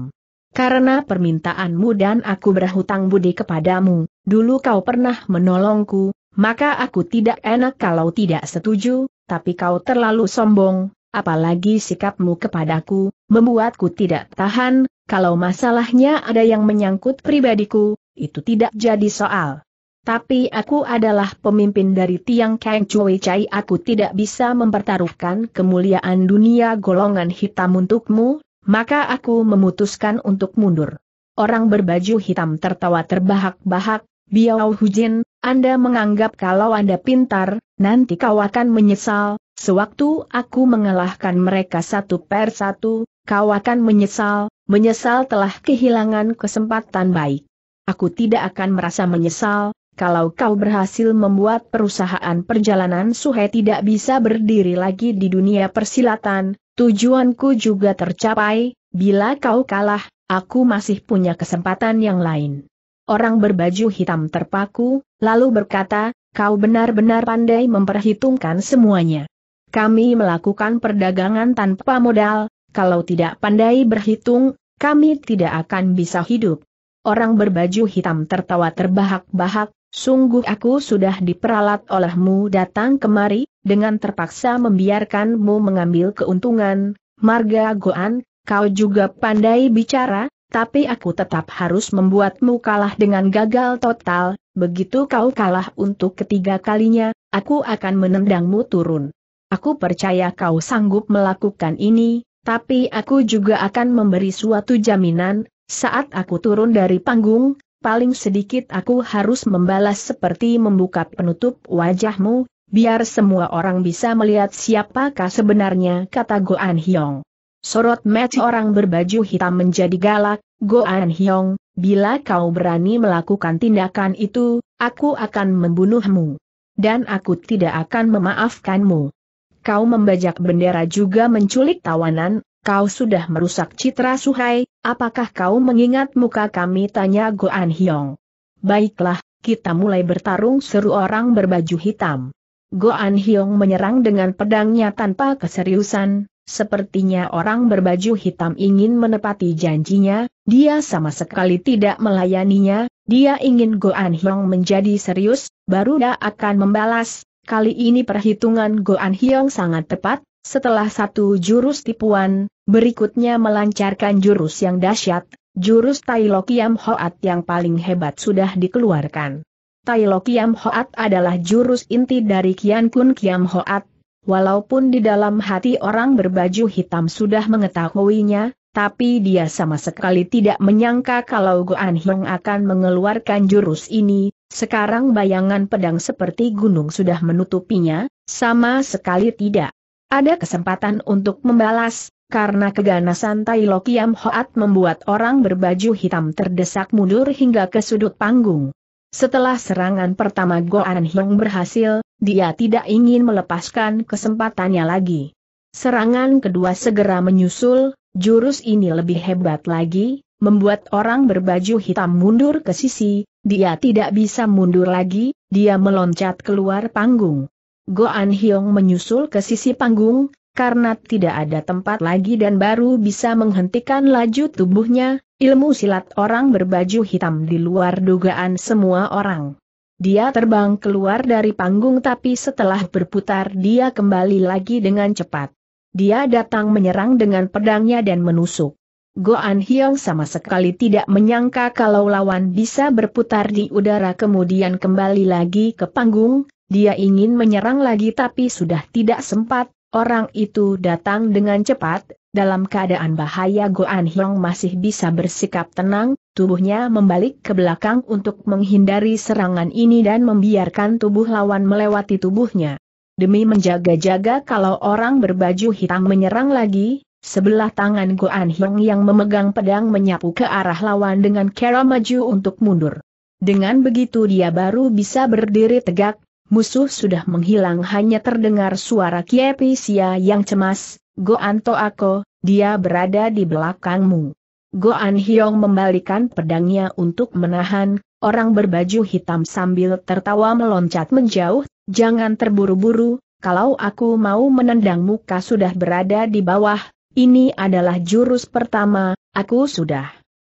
Karena permintaanmu dan aku berhutang budi kepadamu, dulu kau pernah menolongku, maka aku tidak enak kalau tidak setuju, tapi kau terlalu sombong, apalagi sikapmu kepadaku, membuatku tidak tahan, kalau masalahnya ada yang menyangkut pribadiku, itu tidak jadi soal. Tapi aku adalah pemimpin dari Tiang Kang Cui Cai. aku tidak bisa mempertaruhkan kemuliaan dunia golongan hitam untukmu, maka aku memutuskan untuk mundur. Orang berbaju hitam tertawa terbahak-bahak, Biao Hujin, Anda menganggap kalau Anda pintar, nanti kau akan menyesal, sewaktu aku mengalahkan mereka satu per satu, kau akan menyesal, menyesal telah kehilangan kesempatan baik. Aku tidak akan merasa menyesal, kalau kau berhasil membuat perusahaan perjalanan Suhe tidak bisa berdiri lagi di dunia persilatan, tujuanku juga tercapai, bila kau kalah, aku masih punya kesempatan yang lain. Orang berbaju hitam terpaku, lalu berkata, kau benar-benar pandai memperhitungkan semuanya. Kami melakukan perdagangan tanpa modal, kalau tidak pandai berhitung, kami tidak akan bisa hidup. Orang berbaju hitam tertawa terbahak-bahak, Sungguh aku sudah diperalat olehmu datang kemari, dengan terpaksa membiarkanmu mengambil keuntungan, Marga Goan, kau juga pandai bicara, tapi aku tetap harus membuatmu kalah dengan gagal total, begitu kau kalah untuk ketiga kalinya, aku akan menendangmu turun. Aku percaya kau sanggup melakukan ini, tapi aku juga akan memberi suatu jaminan, saat aku turun dari panggung, paling sedikit aku harus membalas seperti membuka penutup wajahmu, biar semua orang bisa melihat siapakah sebenarnya kata Goan Hyong. Sorot match orang berbaju hitam menjadi galak, Goan Hyong, bila kau berani melakukan tindakan itu, aku akan membunuhmu. Dan aku tidak akan memaafkanmu. Kau membajak bendera juga menculik tawanan, kau sudah merusak citra Suhai, apakah kau mengingat muka kami tanya Goan Hyong. Baiklah, kita mulai bertarung seru orang berbaju hitam. Goan Hyong menyerang dengan pedangnya tanpa keseriusan, sepertinya orang berbaju hitam ingin menepati janjinya, dia sama sekali tidak melayaninya, dia ingin Goan Hyong menjadi serius, baru dia akan membalas, kali ini perhitungan Goan Hyong sangat tepat, setelah satu jurus tipuan, berikutnya melancarkan jurus yang dahsyat, jurus Tai Lokiam Hoat yang paling hebat sudah dikeluarkan. Tai Lokiam Hoat adalah jurus inti dari Kian Kun Kiam Hoat, walaupun di dalam hati orang berbaju hitam sudah mengetahuinya, tapi dia sama sekali tidak menyangka kalau Goan Hong akan mengeluarkan jurus ini, sekarang bayangan pedang seperti gunung sudah menutupinya, sama sekali tidak. Ada kesempatan untuk membalas, karena keganasan Tai Lo Kiam Hoat membuat orang berbaju hitam terdesak mundur hingga ke sudut panggung. Setelah serangan pertama Goan Hyung berhasil, dia tidak ingin melepaskan kesempatannya lagi. Serangan kedua segera menyusul, jurus ini lebih hebat lagi, membuat orang berbaju hitam mundur ke sisi, dia tidak bisa mundur lagi, dia meloncat keluar panggung. Goan Hyong menyusul ke sisi panggung, karena tidak ada tempat lagi dan baru bisa menghentikan laju tubuhnya, ilmu silat orang berbaju hitam di luar dugaan semua orang. Dia terbang keluar dari panggung tapi setelah berputar dia kembali lagi dengan cepat. Dia datang menyerang dengan pedangnya dan menusuk. Goan Hyong sama sekali tidak menyangka kalau lawan bisa berputar di udara kemudian kembali lagi ke panggung, dia ingin menyerang lagi tapi sudah tidak sempat, orang itu datang dengan cepat, dalam keadaan bahaya Goan Hiong masih bisa bersikap tenang, tubuhnya membalik ke belakang untuk menghindari serangan ini dan membiarkan tubuh lawan melewati tubuhnya. Demi menjaga-jaga kalau orang berbaju hitam menyerang lagi, sebelah tangan Goan Hiong yang memegang pedang menyapu ke arah lawan dengan kera maju untuk mundur. Dengan begitu dia baru bisa berdiri tegak, musuh sudah menghilang hanya terdengar suara Sia yang cemas, Go Anto Ako, dia berada di belakangmu. Goan Hiong membalikan pedangnya untuk menahan, orang berbaju hitam sambil tertawa meloncat menjauh, jangan terburu-buru, kalau aku mau menendang muka sudah berada di bawah, ini adalah jurus pertama, aku sudah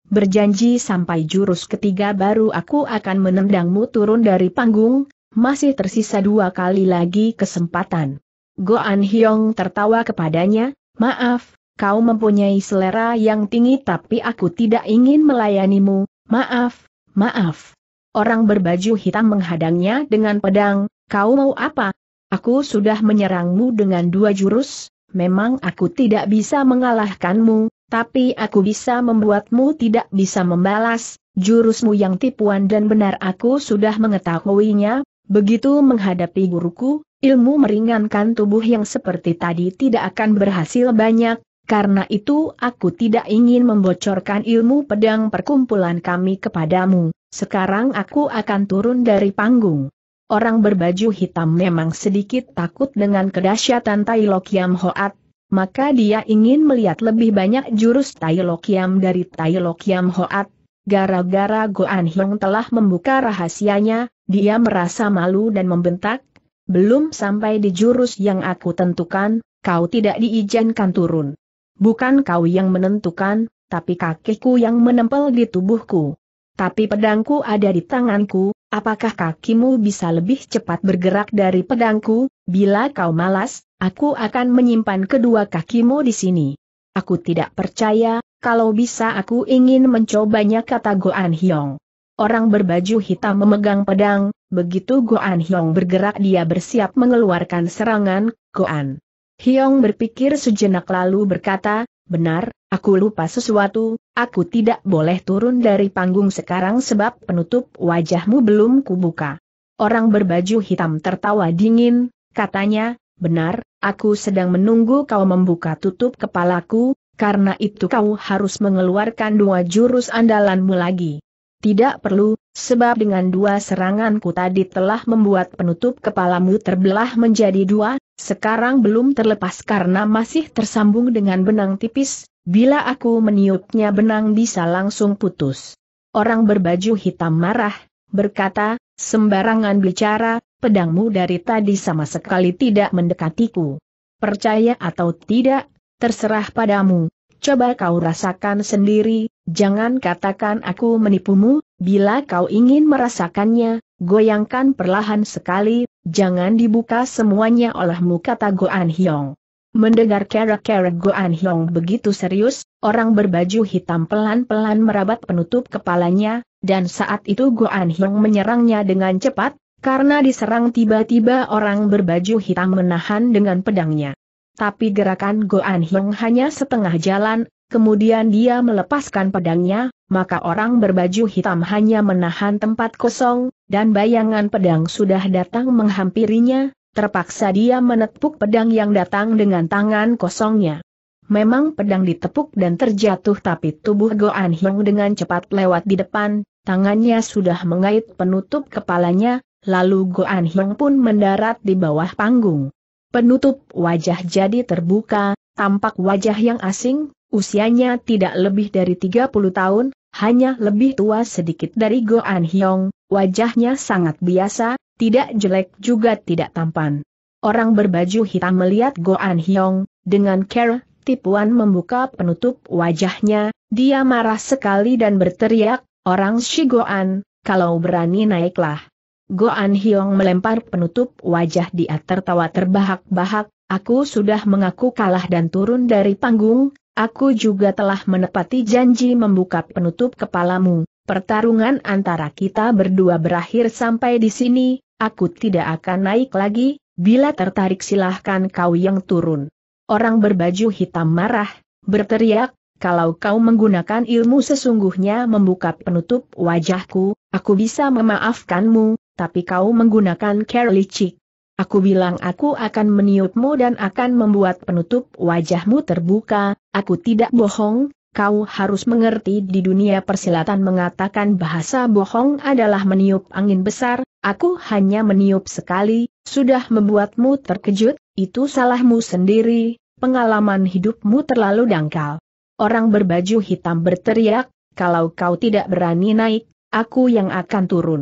berjanji sampai jurus ketiga baru aku akan menendangmu turun dari panggung, masih tersisa dua kali lagi kesempatan. Goan Hyong tertawa kepadanya, maaf, kau mempunyai selera yang tinggi tapi aku tidak ingin melayanimu, maaf, maaf. Orang berbaju hitam menghadangnya dengan pedang, kau mau apa? Aku sudah menyerangmu dengan dua jurus, memang aku tidak bisa mengalahkanmu, tapi aku bisa membuatmu tidak bisa membalas, jurusmu yang tipuan dan benar aku sudah mengetahuinya, Begitu menghadapi guruku, ilmu meringankan tubuh yang seperti tadi tidak akan berhasil banyak, karena itu aku tidak ingin membocorkan ilmu pedang perkumpulan kami kepadamu, sekarang aku akan turun dari panggung. Orang berbaju hitam memang sedikit takut dengan kedahsyatan Tai Lokiam Hoat, maka dia ingin melihat lebih banyak jurus Tai Lokiam dari Tai Lokiam Hoat, gara-gara Goan Hyong telah membuka rahasianya, dia merasa malu dan membentak, belum sampai di jurus yang aku tentukan, kau tidak diizinkan turun. Bukan kau yang menentukan, tapi kakiku yang menempel di tubuhku. Tapi pedangku ada di tanganku, apakah kakimu bisa lebih cepat bergerak dari pedangku? Bila kau malas, aku akan menyimpan kedua kakimu di sini. Aku tidak percaya, kalau bisa aku ingin mencobanya kata Goan Hyong. Orang berbaju hitam memegang pedang, begitu Goan Hyong bergerak dia bersiap mengeluarkan serangan, Goan. Hyong berpikir sejenak lalu berkata, benar, aku lupa sesuatu, aku tidak boleh turun dari panggung sekarang sebab penutup wajahmu belum kubuka. Orang berbaju hitam tertawa dingin, katanya, benar, aku sedang menunggu kau membuka tutup kepalaku, karena itu kau harus mengeluarkan dua jurus andalanmu lagi. Tidak perlu, sebab dengan dua seranganku tadi telah membuat penutup kepalamu terbelah menjadi dua, sekarang belum terlepas karena masih tersambung dengan benang tipis, bila aku meniupnya benang bisa langsung putus. Orang berbaju hitam marah, berkata, sembarangan bicara, pedangmu dari tadi sama sekali tidak mendekatiku. Percaya atau tidak, terserah padamu, coba kau rasakan sendiri, Jangan katakan aku menipumu, bila kau ingin merasakannya, goyangkan perlahan sekali, jangan dibuka semuanya olehmu kata Goan Hyong. Mendengar kera-kera Goan Hyong begitu serius, orang berbaju hitam pelan-pelan merabat penutup kepalanya, dan saat itu Goan Hyong menyerangnya dengan cepat, karena diserang tiba-tiba orang berbaju hitam menahan dengan pedangnya. Tapi gerakan Goan Hyong hanya setengah jalan, kemudian dia melepaskan pedangnya, maka orang berbaju hitam hanya menahan tempat kosong, dan bayangan pedang sudah datang menghampirinya, terpaksa dia menepuk pedang yang datang dengan tangan kosongnya. Memang pedang ditepuk dan terjatuh tapi tubuh Goan Hyung dengan cepat lewat di depan, tangannya sudah mengait penutup kepalanya, lalu Goan Hyung pun mendarat di bawah panggung. Penutup wajah jadi terbuka, tampak wajah yang asing, Usianya tidak lebih dari 30 tahun, hanya lebih tua sedikit dari Goan Hyong, wajahnya sangat biasa, tidak jelek juga tidak tampan. Orang berbaju hitam melihat Goan Hyong, dengan care, tipuan membuka penutup wajahnya, dia marah sekali dan berteriak, orang si An, kalau berani naiklah. Goan Hyong melempar penutup wajah dia tertawa terbahak-bahak, aku sudah mengaku kalah dan turun dari panggung, Aku juga telah menepati janji membuka penutup kepalamu. Pertarungan antara kita berdua berakhir sampai di sini, aku tidak akan naik lagi, bila tertarik silahkan kau yang turun. Orang berbaju hitam marah, berteriak, kalau kau menggunakan ilmu sesungguhnya membuka penutup wajahku, aku bisa memaafkanmu, tapi kau menggunakan care licik, Aku bilang aku akan meniupmu dan akan membuat penutup wajahmu terbuka, aku tidak bohong, kau harus mengerti di dunia persilatan mengatakan bahasa bohong adalah meniup angin besar, aku hanya meniup sekali, sudah membuatmu terkejut, itu salahmu sendiri, pengalaman hidupmu terlalu dangkal. Orang berbaju hitam berteriak, kalau kau tidak berani naik, aku yang akan turun.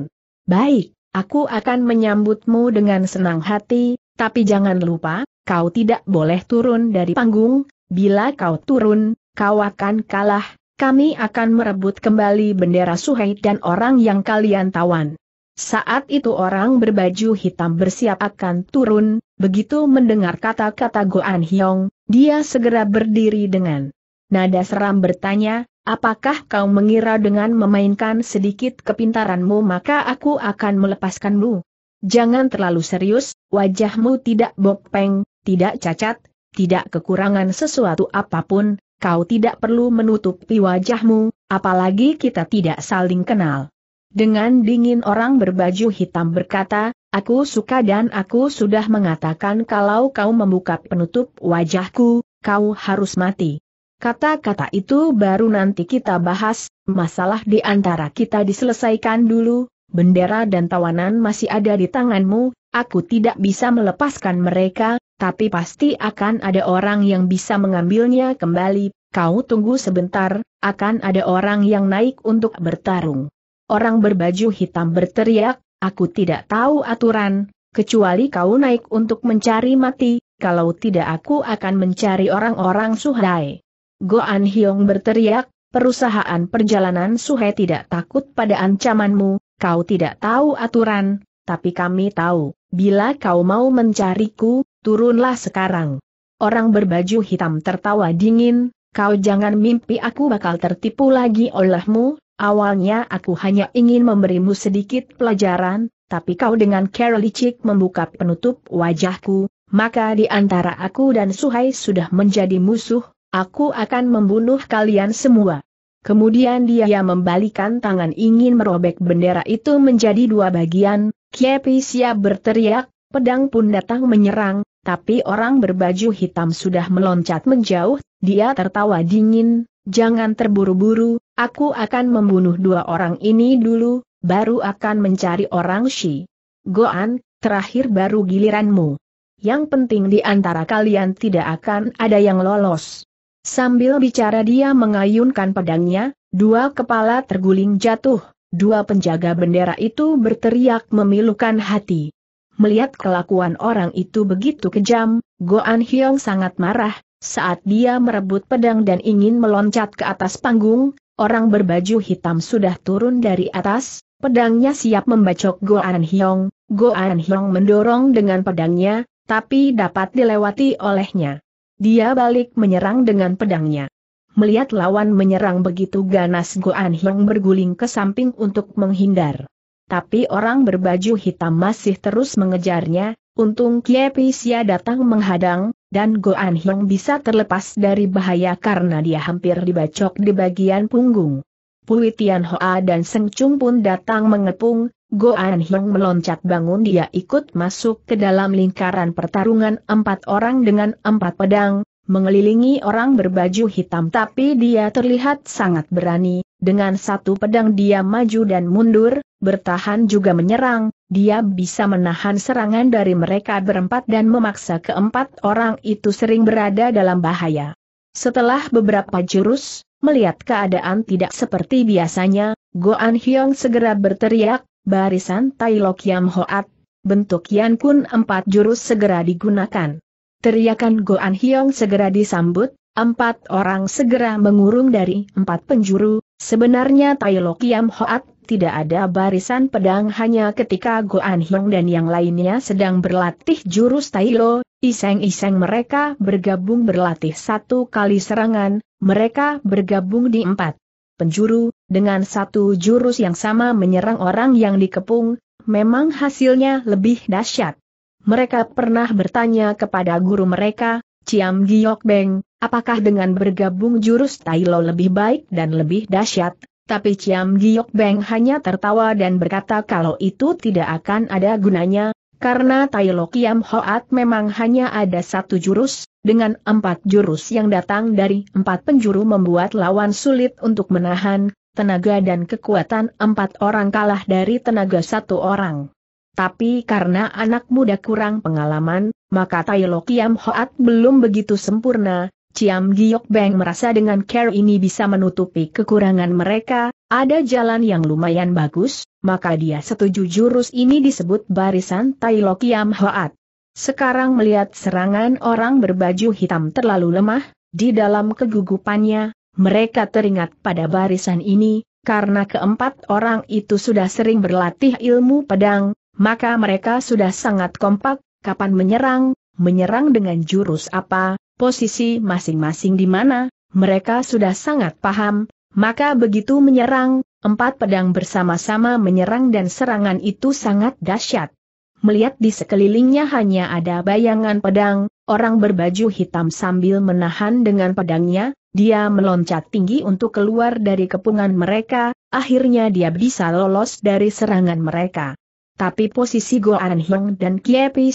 Baik, Aku akan menyambutmu dengan senang hati, tapi jangan lupa, kau tidak boleh turun dari panggung, bila kau turun, kau akan kalah, kami akan merebut kembali bendera Suhaid dan orang yang kalian tawan. Saat itu orang berbaju hitam bersiap akan turun, begitu mendengar kata-kata Goan Hyong, dia segera berdiri dengan nada seram bertanya, Apakah kau mengira dengan memainkan sedikit kepintaranmu maka aku akan melepaskanmu? Jangan terlalu serius, wajahmu tidak bokpeng, tidak cacat, tidak kekurangan sesuatu apapun, kau tidak perlu menutupi wajahmu, apalagi kita tidak saling kenal. Dengan dingin orang berbaju hitam berkata, aku suka dan aku sudah mengatakan kalau kau membuka penutup wajahku, kau harus mati. Kata-kata itu baru nanti kita bahas, masalah di antara kita diselesaikan dulu, bendera dan tawanan masih ada di tanganmu, aku tidak bisa melepaskan mereka, tapi pasti akan ada orang yang bisa mengambilnya kembali, kau tunggu sebentar, akan ada orang yang naik untuk bertarung. Orang berbaju hitam berteriak, aku tidak tahu aturan, kecuali kau naik untuk mencari mati, kalau tidak aku akan mencari orang-orang Suhai. Goan Hyong berteriak, perusahaan perjalanan Suhe tidak takut pada ancamanmu, kau tidak tahu aturan, tapi kami tahu, bila kau mau mencariku, turunlah sekarang. Orang berbaju hitam tertawa dingin, kau jangan mimpi aku bakal tertipu lagi olehmu, awalnya aku hanya ingin memberimu sedikit pelajaran, tapi kau dengan cara licik membuka penutup wajahku, maka di antara aku dan Suhai sudah menjadi musuh, Aku akan membunuh kalian semua. Kemudian dia membalikan tangan ingin merobek bendera itu menjadi dua bagian, Kiepi siap berteriak, pedang pun datang menyerang, tapi orang berbaju hitam sudah meloncat menjauh, dia tertawa dingin, jangan terburu-buru, aku akan membunuh dua orang ini dulu, baru akan mencari orang Shi. Goan, terakhir baru giliranmu. Yang penting di antara kalian tidak akan ada yang lolos. Sambil bicara dia mengayunkan pedangnya, dua kepala terguling jatuh, dua penjaga bendera itu berteriak memilukan hati. Melihat kelakuan orang itu begitu kejam, Goan Hyong sangat marah, saat dia merebut pedang dan ingin meloncat ke atas panggung, orang berbaju hitam sudah turun dari atas, pedangnya siap membacok Goan Hyong, Goan Hyong mendorong dengan pedangnya, tapi dapat dilewati olehnya. Dia balik menyerang dengan pedangnya. Melihat lawan menyerang begitu ganas Goan Hyung berguling ke samping untuk menghindar. Tapi orang berbaju hitam masih terus mengejarnya, untung Kiepi Sia datang menghadang, dan Goan Hyung bisa terlepas dari bahaya karena dia hampir dibacok di bagian punggung. Pui Tian Hoa dan Seng Chung pun datang mengepung, An Hyung meloncat bangun dia ikut masuk ke dalam lingkaran pertarungan empat orang dengan empat pedang, mengelilingi orang berbaju hitam tapi dia terlihat sangat berani, dengan satu pedang dia maju dan mundur, bertahan juga menyerang, dia bisa menahan serangan dari mereka berempat dan memaksa keempat orang itu sering berada dalam bahaya. Setelah beberapa jurus, melihat keadaan tidak seperti biasanya, An Hyung segera berteriak, barisan Tai Yam Hoat, bentuk Yan Kun empat jurus segera digunakan. Teriakan Go An Hyong segera disambut, empat orang segera mengurung dari empat penjuru, sebenarnya Tai Yam Hoat tidak ada barisan pedang hanya ketika Go An Hyong dan yang lainnya sedang berlatih jurus Tai Lo. iseng-iseng mereka bergabung berlatih satu kali serangan, mereka bergabung di empat penjuru, dengan satu jurus yang sama menyerang orang yang dikepung, memang hasilnya lebih dahsyat. Mereka pernah bertanya kepada guru mereka, Ciam Giok Beng, apakah dengan bergabung jurus Tailo lebih baik dan lebih dahsyat? Tapi Ciam Giok Beng hanya tertawa dan berkata kalau itu tidak akan ada gunanya, karena Tai Kiam Hoat memang hanya ada satu jurus, dengan empat jurus yang datang dari empat penjuru membuat lawan sulit untuk menahan, tenaga dan kekuatan empat orang kalah dari tenaga satu orang. Tapi karena anak muda kurang pengalaman, maka Tai Kiam Hoat belum begitu sempurna, Ciam Giok Beng merasa dengan care ini bisa menutupi kekurangan mereka, ada jalan yang lumayan bagus, maka dia setuju jurus ini disebut barisan Tai Lokiam Hoat. Sekarang melihat serangan orang berbaju hitam terlalu lemah, di dalam kegugupannya, mereka teringat pada barisan ini, karena keempat orang itu sudah sering berlatih ilmu pedang, maka mereka sudah sangat kompak, kapan menyerang, menyerang dengan jurus apa, posisi masing-masing di mana, mereka sudah sangat paham, maka begitu menyerang, Empat pedang bersama-sama menyerang dan serangan itu sangat dahsyat. Melihat di sekelilingnya hanya ada bayangan pedang, orang berbaju hitam sambil menahan dengan pedangnya, dia meloncat tinggi untuk keluar dari kepungan mereka, akhirnya dia bisa lolos dari serangan mereka. Tapi posisi Goan Heng dan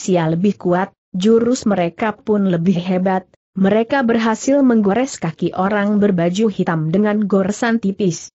Sia lebih kuat, jurus mereka pun lebih hebat, mereka berhasil menggores kaki orang berbaju hitam dengan goresan tipis.